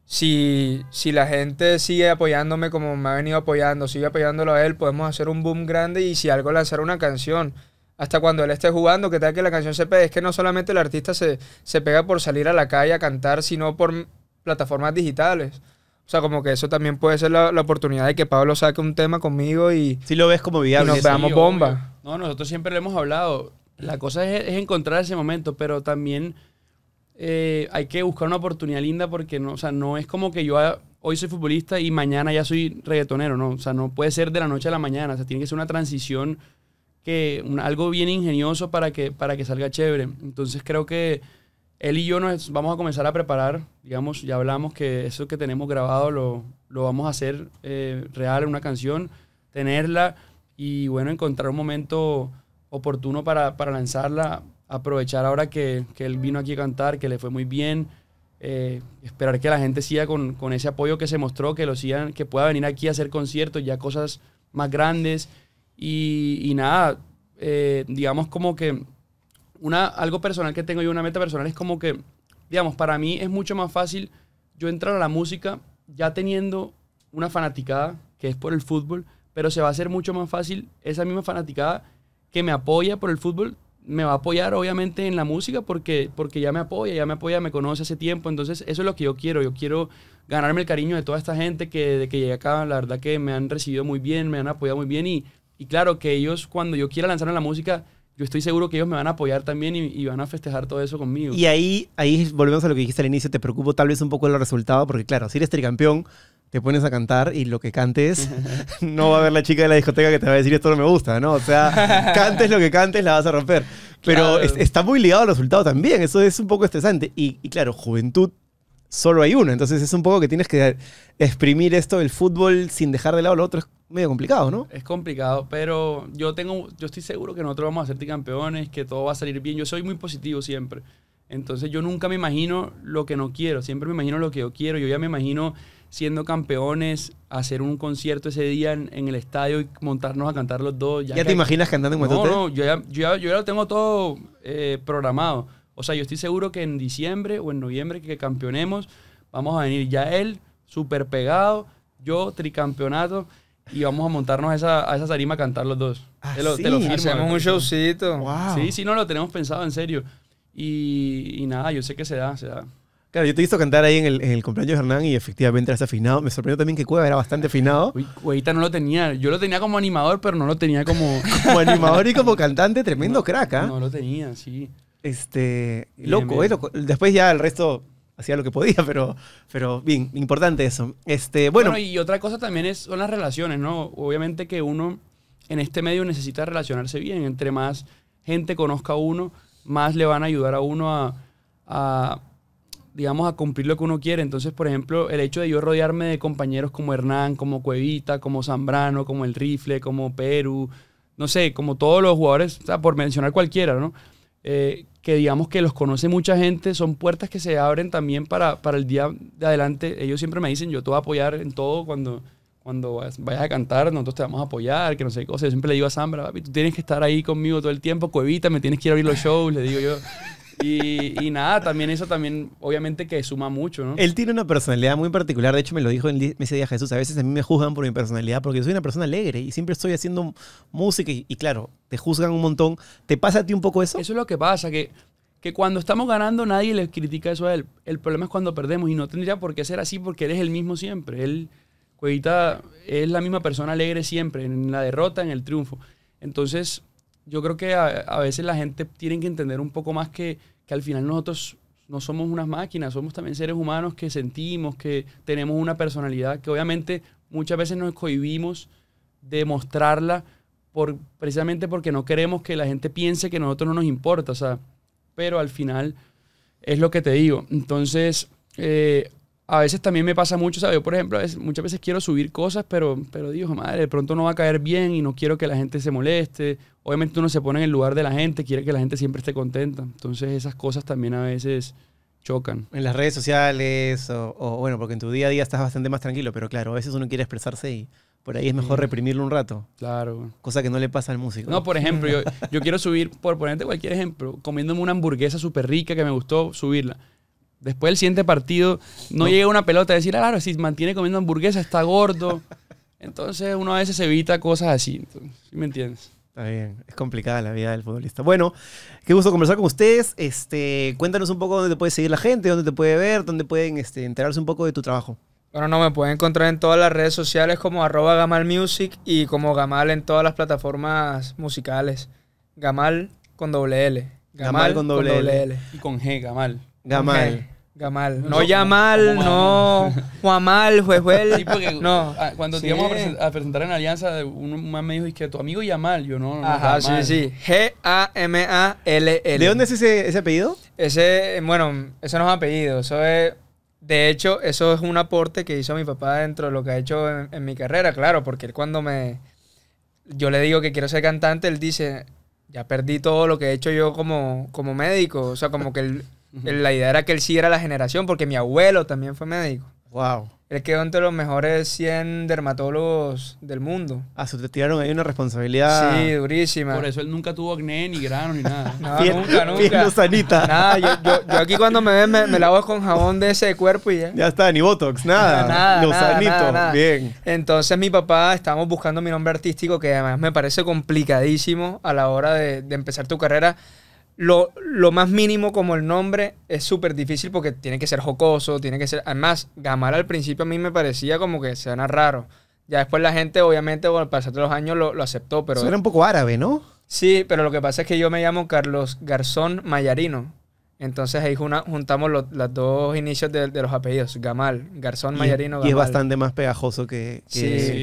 si, la gente sigue apoyándome como me ha venido apoyando, sigue apoyándolo a él, podemos hacer un boom grande y si algo lanzar una canción. Hasta cuando él esté jugando, que tal que la canción se pegue. Es que no solamente el artista se, se pega por salir a la calle a cantar, sino por plataformas digitales. O sea, como que eso también puede ser la, oportunidad de que Pablo saque un tema conmigo y. Si lo ves como viable. nos veamos bomba. No, nosotros siempre lo hemos hablado. La cosa es, encontrar ese momento, pero también eh, hay que buscar una oportunidad linda porque no, sea, no es como que yo hoy soy futbolista y mañana ya soy reggaetonero, ¿no? O sea, no puede ser de la noche a la mañana. O sea, tiene que ser una transición que. algo bien ingenioso para que, para que salga chévere. Entonces creo que él y yo nos vamos a comenzar a preparar, digamos, ya hablamos que eso que tenemos grabado lo, vamos a hacer eh, real en una canción, tenerla y bueno, encontrar un momento oportuno para, lanzarla, aprovechar ahora que, él vino aquí a cantar, que le fue muy bien, eh, esperar que la gente siga con, ese apoyo que se mostró, que lo sigan, que pueda venir aquí a hacer conciertos, ya cosas más grandes y, y nada, eh, digamos como que algo personal que tengo yo, una meta personal, es como que, digamos, para mí es mucho más fácil yo entrar a la música ya teniendo una fanaticada que es por el fútbol, pero se va a hacer mucho más fácil esa misma fanaticada que me apoya por el fútbol, me va a apoyar obviamente en la música porque, porque ya me apoya, ya me apoya, me conoce hace tiempo, entonces eso es lo que yo quiero, yo quiero ganarme el cariño de toda esta gente que de que llegué acá, la verdad que me han recibido muy bien, me han apoyado muy bien y, y claro que ellos cuando yo quiera lanzar lanzarme la música yo estoy seguro que ellos me van a apoyar también y, van a festejar todo eso conmigo. Y ahí, ahí volvemos a lo que dijiste al inicio, te preocupo tal vez un poco el resultados, porque claro, si eres tricampeón, te pones a cantar y lo que cantes, no va a haber la chica de la discoteca que te va a decir esto no me gusta, ¿no? O sea, cantes lo que cantes, la vas a romper. Pero está muy ligado al resultado también, eso es un poco estresante. y claro, juventud solo hay uno. Entonces es un poco que tienes que exprimir esto del fútbol sin dejar de lado lo otro. Es medio complicado, ¿no? Es complicado, pero yo, tengo, yo estoy seguro que nosotros vamos a ser campeones, que todo va a salir bien. Yo soy muy positivo siempre. Entonces yo nunca me imagino lo que no quiero, siempre me imagino lo que yo quiero. Yo ya me imagino siendo campeones, hacer un concierto ese día en, el estadio y montarnos a cantar los dos. ¿Ya, te imaginas cantando en No, no, yo ya, ya, yo lo tengo todo eh, programado. O sea, yo estoy seguro que en diciembre o en noviembre que campeonemos, vamos a venir ya él, súper pegado, yo, tricampeonato, y vamos a montarnos a esa, a esa zarima a cantar los dos. Ah, te lo, sí, hacemos un showcito. Sí, sí, no lo tenemos pensado, en serio. Y, nada, yo sé que se da, se da. Claro, yo te he visto cantar ahí en el, en el cumpleaños de Hernán y efectivamente eras afinado. Me sorprendió también que Cueva era bastante afinado. Cuevita no lo tenía. Yo lo tenía como animador, pero no lo tenía como... como animador y como cantante, tremendo crack, ¿ah? No lo tenía, sí. Este, eh, loco, Después ya el resto hacía lo que podía, pero, pero bien, importante eso. Este, bueno. y otra cosa también es, son las relaciones, ¿no? Obviamente que uno en este medio necesita relacionarse bien. Entre más gente conozca a uno, más le van a ayudar a uno a, digamos, a cumplir lo que uno quiere. Entonces, por ejemplo, el hecho de yo rodearme de compañeros como Hernán, como Cuevita, como Zambrano, como El Rifle, como Perú, no sé, como todos los jugadores, por mencionar cualquiera, ¿no? Eh, que digamos que los conoce mucha gente, son puertas que se abren también para, para el día de adelante. Ellos siempre me dicen, yo te voy a apoyar en todo cuando, cuando vayas a cantar, nosotros te vamos a apoyar, que no sé qué cosa. Yo siempre le digo a Sambra, papi, tú tienes que estar ahí conmigo todo el tiempo, Cuevita, me tienes que ir a abrir los shows, le digo yo. Y, nada, también eso también, obviamente que suma mucho, ¿no? Él tiene una personalidad muy particular, de hecho me lo dijo en ese día Jesús, a veces a mí me juzgan por mi personalidad porque soy una persona alegre y siempre estoy haciendo música y, claro, te juzgan un montón. ¿Te pasa a ti un poco eso? Eso es lo que pasa, que que cuando estamos ganando nadie le critica eso a él. El problema es cuando perdemos y no tendría por qué ser así porque eres es el mismo siempre. Él, Cuevita, es la misma persona alegre siempre, en la derrota, en el triunfo. Entonces, yo creo que a, veces la gente tiene que entender un poco más que, que al final nosotros no somos unas máquinas, somos también seres humanos que sentimos, que tenemos una personalidad, que obviamente muchas veces nos cohibimos de mostrarla por, precisamente porque no queremos que la gente piense que nosotros no nos importa, o sea, pero al final es lo que te digo. Entonces, eh, a veces también me pasa mucho, ¿sabes? Yo, por ejemplo, veces, muchas veces quiero subir cosas, pero, pero digo, madre, de pronto no va a caer bien y no quiero que la gente se moleste. Obviamente uno se pone en el lugar de la gente, quiere que la gente siempre esté contenta. Entonces esas cosas también a veces chocan. En las redes sociales, o, bueno, porque en tu día a día estás bastante más tranquilo, pero claro, a veces uno quiere expresarse y por ahí es mejor reprimirlo un rato. Claro. Cosa que no le pasa al músico. No, por ejemplo, yo, yo quiero subir, por ponerte cualquier ejemplo, comiéndome una hamburguesa súper rica que me gustó, subirla Después del siguiente partido no, llega una pelota a decir, ah, claro, si mantiene comiendo hamburguesa está gordo. Entonces uno a veces evita cosas así. ¿Me entiendes? Está bien, es complicada la vida del futbolista. Bueno, qué gusto conversar con ustedes. Este, cuéntanos un poco dónde te puede seguir la gente, dónde te puede ver, dónde pueden este, enterarse un poco de tu trabajo. Bueno, no, me pueden encontrar en todas las redes sociales como arroba Gamal Music y como Gamal en todas las plataformas musicales. Gamal con doble L. Gamal, con, doble L. Y con G, Gamal. Gamal. Gamal. No, Yamal, no Juamal, Juejuel. Sí, no. Ah, cuando te a, presentar en Alianza, uno más me dijo, es que tu amigo Yamal, yo no. Ajá, sí, sí. G-A-M-A-L-L. -L. l de dónde es ese, apellido? Ese, bueno, eso no es apellido, eso es... De hecho, eso es un aporte que hizo mi papá dentro de lo que ha hecho en, mi carrera, claro, porque él cuando me... Yo le digo que quiero ser cantante, él dice, ya perdí todo lo que he hecho yo como, como médico, o sea, como que él... La idea era que él siguiera la generación, porque mi abuelo también fue médico. Wow. Él quedó entre los mejores 100 dermatólogos del mundo. Ah, se te tiraron ahí una responsabilidad. Sí, durísima. Por eso él nunca tuvo acné, ni grano, ni nada. no, bien, nunca, nunca. sanita. Nada, yo, aquí cuando me ven me, lavo con jabón de ese cuerpo y ya. Ya está, ni Botox, nada. nada, Lo sanito, bien. Entonces mi papá, estábamos buscando mi nombre artístico, que además me parece complicadísimo a la hora de, de empezar tu carrera lo, más mínimo como el nombre es súper difícil porque tiene que ser jocoso, tiene que ser... Además, Gamal al principio a mí me parecía como que se suena raro. Ya después la gente, obviamente, con el pasar de los años lo, aceptó, pero... era un poco árabe, ¿no? Sí, pero lo que pasa es que yo me llamo Carlos Garzón Mayarino. Entonces ahí una, juntamos los, dos inicios de, los apellidos, Gamal, Garzón, Mayarino, Gamal. Y es bastante más pegajoso que,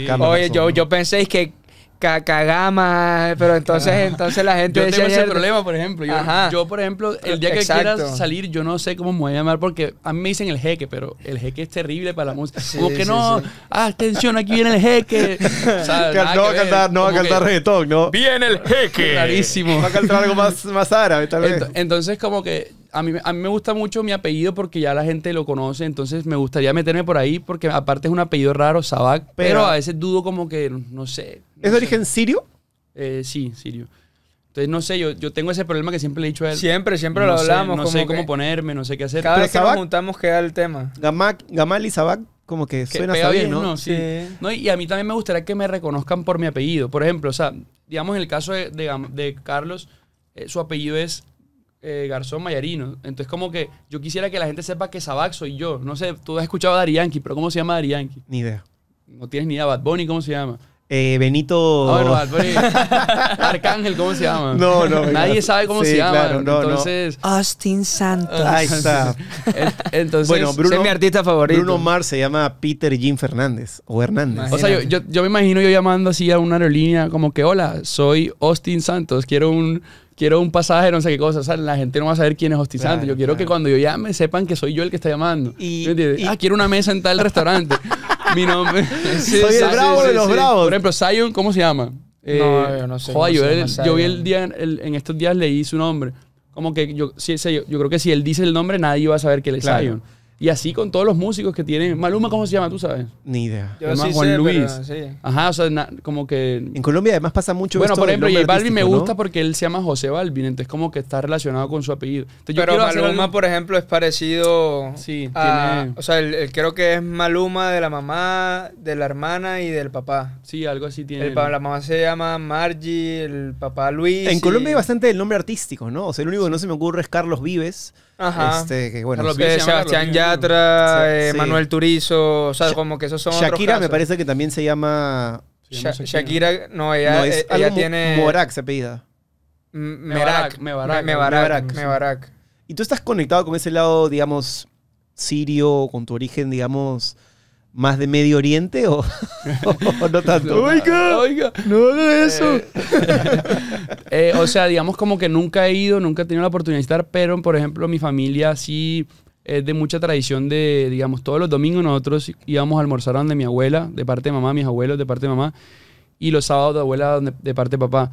Gamal, Oye, yo, yo que cacagama, pero entonces, ah. entonces la gente... Yo tengo ese problema, por ejemplo. Yo, por ejemplo, el día que quieras salir, yo no sé cómo me voy a llamar porque a mí me dicen el jeque, pero el jeque es terrible para la música. como que no, Ah, atención, aquí viene el jeque. no va a cantar, no va a cantar reggaetón, ¿no? ¡Viene el jeque! clarísimo Va a cantar algo más, más árabe, tal vez. Entonces, como que a mí, me gusta mucho mi apellido porque ya la gente lo conoce, entonces me gustaría meterme por ahí porque aparte es un apellido raro, Sabac, pero, a veces dudo como que, no sé. ¿Es de origen sirio? Eh, sí, sirio. Entonces, no sé, yo, yo tengo ese problema que siempre le he dicho a él. Siempre, siempre lo hablamos. no sé cómo ponerme, no sé qué hacer. Cada vez que juntamos queda el tema. Gamal y Sabac como que, suena bien, ¿no? Sí. y a mí también me gustaría que me reconozcan por mi apellido. Por ejemplo, o sea, digamos en el caso de, Carlos, eh, su apellido es eh, Garzón Mayarino. Entonces, como que yo quisiera que la gente sepa que Sabac soy yo. No sé, tú has escuchado a pero ¿cómo se llama Dari Ni idea. No tienes ni idea. Bad Bunny, ¿cómo se llama? Eh, Benito. Ah, no, Arcángel, ¿cómo se llama? No, no. Nadie sabe cómo se llama. Claro, no, Entonces. Austin Santos. Ahí está. Entonces. Bueno, Bruno, es mi artista favorito. Bruno Mars se llama Peter Jim Fernández o Hernández. O sea, yo, yo, me imagino yo llamando así a una aerolínea como que, hola, soy Austin Santos, quiero un quiero un pasaje, no sé qué cosa. la gente no va a saber quién es hostizante. yo quiero que cuando yo llame sepan que soy yo el que está llamando. Y, ah, quiero una mesa en tal restaurante. Mi nombre. soy el bravo de los bravos. Por ejemplo, Zion, ¿cómo se llama? no, eh, yo no sé. Joder, yo, vi el día, en estos días leí su nombre. Como que yo, yo creo que si él dice el nombre, nadie va a saber que él es y así con todos los músicos que tienen. Maluma, ¿cómo se llama? ¿Tú sabes? Ni idea. Juan Luis. Ajá, o sea, como que. En Colombia además pasa mucho. Bueno, por ejemplo, el Balvin me gusta porque él se llama José Balvin, entonces como que está relacionado con su apellido. pero Maluma, por ejemplo, es parecido. Sí, a, tiene... O sea, creo que es Maluma de la mamá, de la hermana y del papá. Sí, algo así tiene. El, la mamá se llama Margie, el papá Luis. En Colombia hay bastante el nombre artístico, ¿no? O sea, el único que no se me ocurre es Carlos Vives. Ajá. Este, que, bueno, Sebastián Yatra, eh, Manuel Turizo, o sea, como que esos son. Shakira otros me parece que también se llama. Shakira. no, ella, no, es, eh, tiene. Morak se apellida. Mebarak. Mebarak. Y tú estás conectado con ese lado, digamos, sirio, con tu origen, digamos, más de Medio Oriente o, no tanto? oiga, oiga, no haga eso. Eh, eh, o sea, digamos como que nunca he ido, nunca he tenido la oportunidad de estar, pero por ejemplo mi familia sí es de mucha tradición de, digamos, todos los domingos nosotros íbamos a almorzar donde mi abuela, de parte de mamá, mis abuelos de parte de mamá, y los sábados de abuela de parte de papá.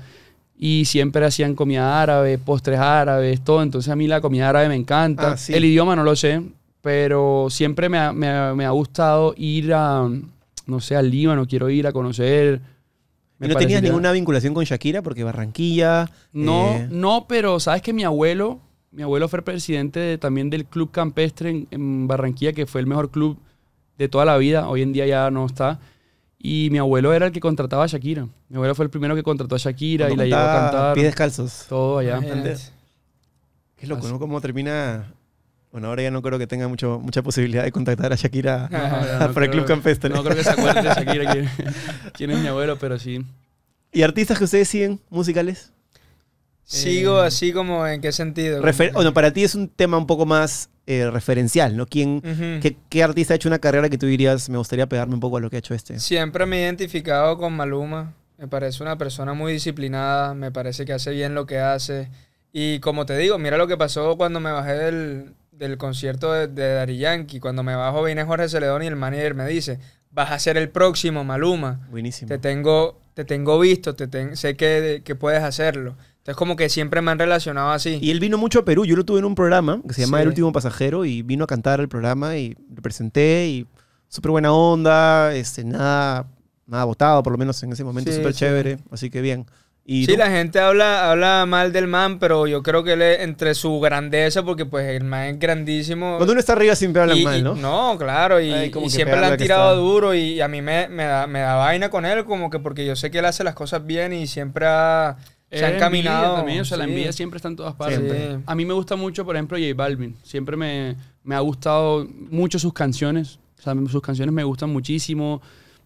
Y siempre hacían comida árabe, postres árabes, todo. Entonces a mí la comida árabe me encanta. Ah, El idioma no lo sé, pero siempre me ha, gustado ir a, no sé, al Líbano, quiero ir a conocer. no tenías ninguna vinculación con Shakira? Porque Barranquilla. No, eh, no, pero sabes que mi abuelo, mi abuelo fue presidente también del club campestre en, Barranquilla, que fue el mejor club de toda la vida. Hoy en día ya no está. Y mi abuelo era el que contrataba a Shakira. Mi abuelo fue el primero que contrató a Shakira y la llevó a cantar. Pies descalzos. Todo allá. Qué loco, ¿no? Cómo termina bueno, ahora ya no creo que tenga mucho, mucha posibilidad de contactar a Shakira por ah, para el Club Campestre. No creo que se acuerde de Shakira, Tiene mi abuelo, pero sí. ¿Y artistas que ustedes siguen musicales? Sigo eh, así como en qué sentido. bueno, para ti es un tema un poco más eh, referencial, ¿no? ¿Quién, qué, artista ha hecho una carrera que tú dirías, me gustaría pegarme un poco a lo que ha hecho este? Siempre me he identificado con Maluma. Me parece una persona muy disciplinada, me parece que hace bien lo que hace. Y como te digo, mira lo que pasó cuando me bajé del, del concierto de, de Dari Yankee. Cuando me bajo viene Jorge Celedón y el manager me dice, vas a ser el próximo, Maluma. Buenísimo. Te tengo, te tengo visto, te sé que, que, puedes hacerlo. Entonces como que siempre me han relacionado así. Y él vino mucho a Perú. Yo lo tuve en un programa que se llama El Último Pasajero y vino a cantar el programa y lo presenté y súper buena onda, este, nada, nada votado por lo menos en ese momento, súper chévere. Así que bien sí, la gente habla, habla mal del man, pero yo creo que él entre su grandeza, porque pues el man es grandísimo. Cuando uno está arriba siempre hablan mal, ¿no? no, claro, y, siempre la han tirado duro y a mí me, me, da, me da vaina con él, como que porque yo sé que él hace las cosas bien y siempre ha, se han caminado. También, o sea, la envidia siempre está en todas partes. A mí me gusta mucho, por ejemplo, J Balvin. Siempre me, me ha gustado mucho sus canciones. O sea, sus canciones me gustan muchísimo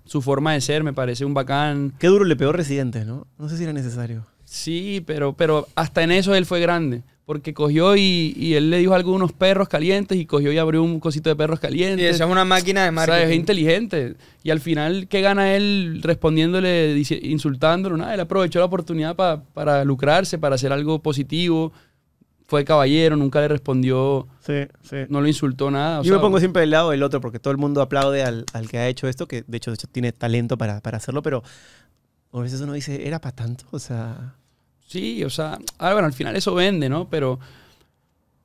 su forma de ser, me parece un bacán. Qué duro le peor residente, ¿no? No sé si era necesario. Sí, pero, pero hasta en eso él fue grande. Porque cogió y, él le dijo algunos perros calientes y cogió y abrió un cosito de perros calientes. Y esa es una máquina de marketing. es inteligente. Y al final, ¿qué gana él respondiéndole, insultándolo? Nada, él aprovechó la oportunidad para lucrarse, para hacer algo positivo fue caballero, nunca le respondió. No lo insultó nada. Yo me pongo siempre del lado del otro porque todo el mundo aplaude al, que ha hecho esto, que de hecho, de tiene talento para, hacerlo, pero a veces uno dice, era para tanto, o sea. Sí, o sea, ah, al final eso vende, ¿no? Pero.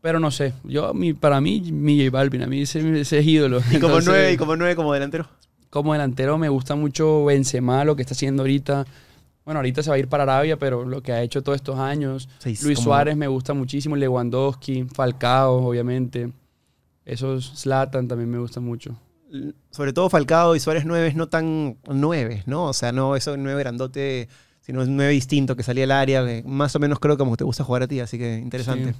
Pero no sé, yo, mi, para mí, mi Balvin, a mí ese, es ídolo. ¿Y como nueve, como como delantero? Como delantero me gusta mucho Benzema, lo que está haciendo ahorita. Bueno, ahorita se va a ir para Arabia, pero lo que ha hecho todos estos años. Luis Suárez me gusta muchísimo, Lewandowski, Falcao, obviamente. Esos Slatan también me gustan mucho. Sobre todo Falcao y Suárez 9 no tan 9, ¿no? O sea, no eso 9 grandote, sino 9 distinto que salía al área, eh, más o menos creo que como te gusta jugar a ti, así que interesante.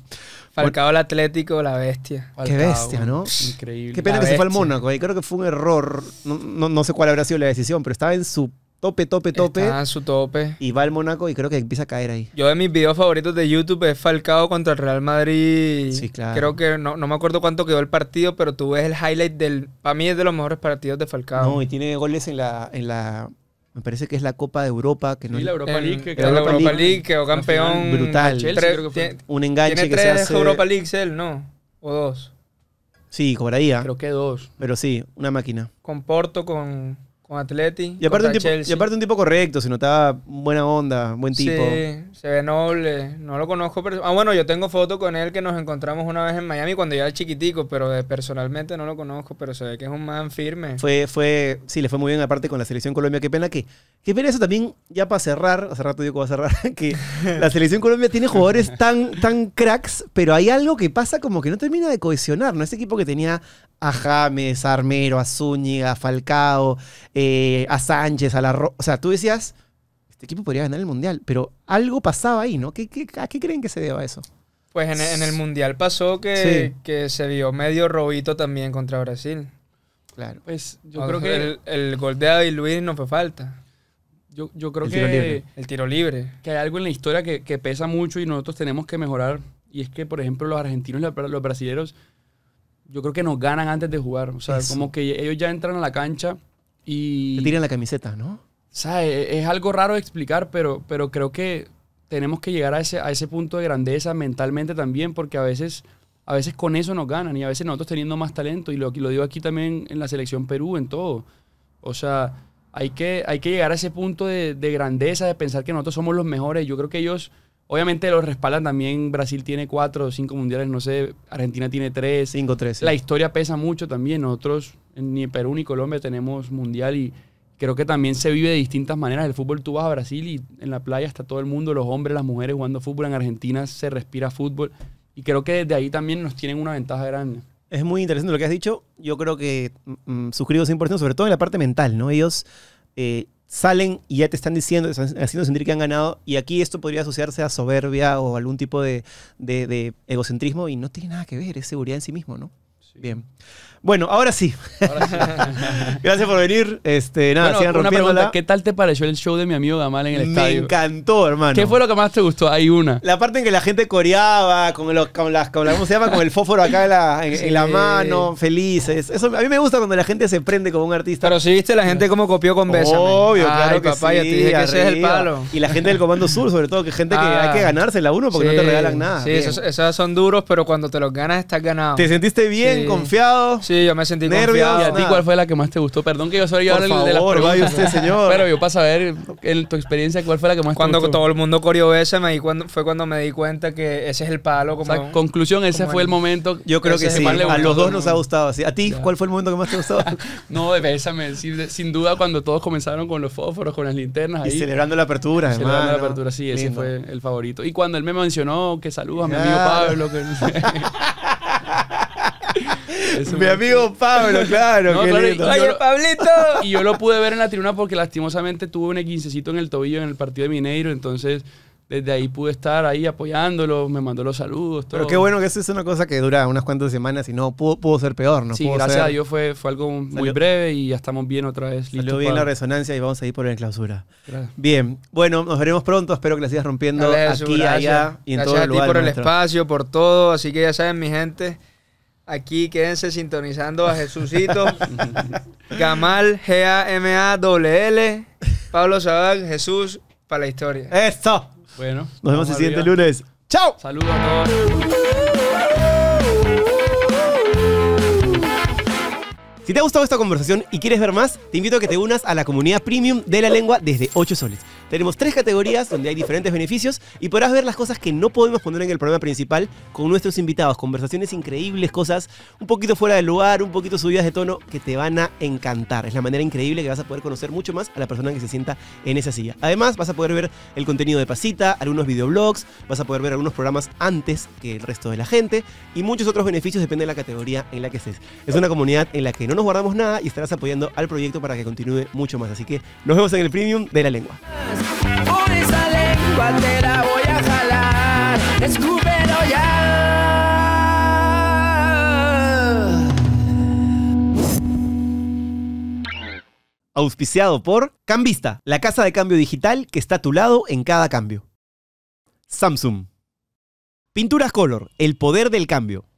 Falcao el Atlético, la bestia. qué bestia, ¿no? Increíble. Qué pena que se fue al Mónaco, y eh, creo que fue un error, no, no sé cuál habrá sido la decisión, pero estaba en su tope, tope, tope. Está su tope. Y va al Mónaco y creo que empieza a caer ahí. Yo de mis videos favoritos de YouTube es Falcao contra el Real Madrid. Sí, claro. Creo que no, me acuerdo cuánto quedó el partido, pero tú ves el highlight del. Para mí es de los mejores partidos de Falcao. No, y tiene goles en la. En la me parece que es la Copa de Europa. Que no la Europa League. Que la Europa, League, o campeón. Brutal. un enganche que tres Europa League, él, ¿no? O dos. Sí, cobraría. Creo que dos. Pero sí, una máquina. Con Porto, con con Atleti. Y aparte, un tipo, un correcto, se notaba buena onda, buen tipo. Sí, se ve noble. No lo conozco. Pero, ah, bueno, yo tengo foto con él que nos encontramos una vez en Miami cuando yo era chiquitico, pero personalmente no lo conozco, pero se ve que es un man firme. Fue, fue, sí, le fue muy bien aparte con la selección Colombia. Qué pena que, qué pena eso también, ya para cerrar, hace rato digo que voy a cerrar, que la selección Colombia tiene jugadores tan, tan cracks, pero hay algo que pasa como que no termina de cohesionar, ¿no? Ese equipo que tenía a James, a Armero, a Zúñiga, a Falcao, eh, a Sánchez, a la... Ro o sea, tú decías, este equipo podría ganar el Mundial, pero algo pasaba ahí, ¿no? ¿Qué, a qué creen que se deba eso? Pues en, el Mundial pasó que, se vio medio robito también contra Brasil. Claro. Pues yo ah, creo que... El, gol de David Luis no fue falta. Yo, creo que. El tiro libre. Que hay algo en la historia que, pesa mucho y nosotros tenemos que mejorar. Y es que, por ejemplo, los argentinos y los brasileños, yo creo que nos ganan antes de jugar. O sea, como que ellos ya entran a la cancha y, Te tiran la camiseta, ¿no? sea, e, Es algo raro de explicar, pero, pero creo que tenemos que llegar a ese, a ese punto de grandeza mentalmente también, porque a veces, a veces con eso nos ganan y a veces nosotros teniendo más talento, y lo, lo digo aquí también en la selección Perú, en todo. O sea, hay que, hay que llegar a ese punto de grandeza, de pensar que nosotros somos los mejores. Yo creo que ellos Obviamente los respaldan también. Brasil tiene cuatro o cinco mundiales, no sé. Argentina tiene tres. Cinco, tres. La historia pesa mucho también. Nosotros, ni Perú ni Colombia, tenemos mundial y creo que también se vive de distintas maneras. El fútbol, tú vas a Brasil y en la playa está todo el mundo, los hombres, las mujeres jugando fútbol. En Argentina se respira fútbol. Y creo que desde ahí también nos tienen una ventaja grande. Es muy interesante lo que has dicho. Yo creo que mm, mm, suscribo 100%, sobre todo en la parte mental, ¿no? Ellos eh, salen y ya te están diciendo, te están haciendo sentir que han ganado. Y aquí esto podría asociarse a soberbia o algún tipo de, egocentrismo y no tiene nada que ver, es seguridad en sí mismo, ¿no? Bien. Bueno, ahora sí. Gracias por venir. Este, nada, sigan una ¿Qué tal te pareció el show de mi amigo Gamal en el estadio? Me encantó, hermano. ¿Qué fue lo que más te gustó? Hay una. La parte en que la gente coreaba, con, los, con, las, se llama? Con el fósforo acá en la, mano, felices. Eso, a mí me gusta cuando la gente se prende como un artista. Pero sí viste la gente como copió con besos. Obvio, claro que sí, Y la gente del Comando Sur, sobre todo, que gente que hay que ah. ganársela uno porque no te regalan nada. Sí, esos, son duros, pero cuando te los ganas estás ganado. ¿Te sentiste bien, confiado? Sí. Sí, yo me sentí confiado. ¿Y a ti cuál fue la que más te gustó? Perdón que yo soy yo el de las favor, vaya usted, señor. Pero yo para saber en tu experiencia cuál fue la que más te Cuando todo el mundo corrió ese, me cuando, fue cuando me di cuenta que ese es el palo. Como, conclusión, ese fue el momento. Yo creo que sí. A los dos nos ha gustado así. ¿A ti cuál fue el momento que más te gustó? No, de sin duda, cuando todos comenzaron con los fósforos, con las linternas. y celebrando la apertura, celebrando la apertura, sí, ese fue el favorito. Y cuando él me mencionó que saludos a mi amigo Pablo, que no Mi amigo Pablo, claro. No, Y, Pablito! Y yo lo pude ver en la tribuna porque lastimosamente tuve un equincecito en el tobillo en el partido de Mineiro, entonces desde ahí pude estar ahí apoyándolo, me mandó los saludos. Pero qué bueno que eso es una cosa que dura unas cuantas semanas y no pudo, ser peor, ¿no? Sí, gracias a Dios fue, fue algo muy breve y ya estamos bien otra vez. Salió bien la resonancia y vamos a ir por la clausura. Bien, bueno, nos veremos pronto, espero que la sigas rompiendo aquí, allá y en gracias todo a ti por el espacio, por todo, así que ya saben mi gente. Aquí quédense sintonizando a Jesucito, Gamal, g a m a l l Pablo Sabag, Jesús, para la historia. ¡Esto! Bueno. Nos vemos el siguiente lunes. ¡Chao! Saludos a todos. Si te ha gustado esta conversación y quieres ver más, te invito a que te unas a la comunidad premium de la lengua desde 8 soles. Tenemos tres categorías donde hay diferentes beneficios y podrás ver las cosas que no podemos poner en el programa principal con nuestros invitados. Conversaciones increíbles, cosas un poquito fuera de lugar, un poquito subidas de tono que te van a encantar. Es la manera increíble que vas a poder conocer mucho más a la persona que se sienta en esa silla. Además, vas a poder ver el contenido de Pasita, algunos videoblogs, vas a poder ver algunos programas antes que el resto de la gente y muchos otros beneficios depende de la categoría en la que estés. Es una comunidad en la que no nos guardamos nada y estarás apoyando al proyecto para que continúe mucho más. Así que nos vemos en el premium de la lengua. Por esa lengua voy a jalar. Escúpelo ya. Auspiciado por Cambista, la casa de cambio digital que está a tu lado en cada cambio. Samsung. Pinturas Color, el poder del cambio.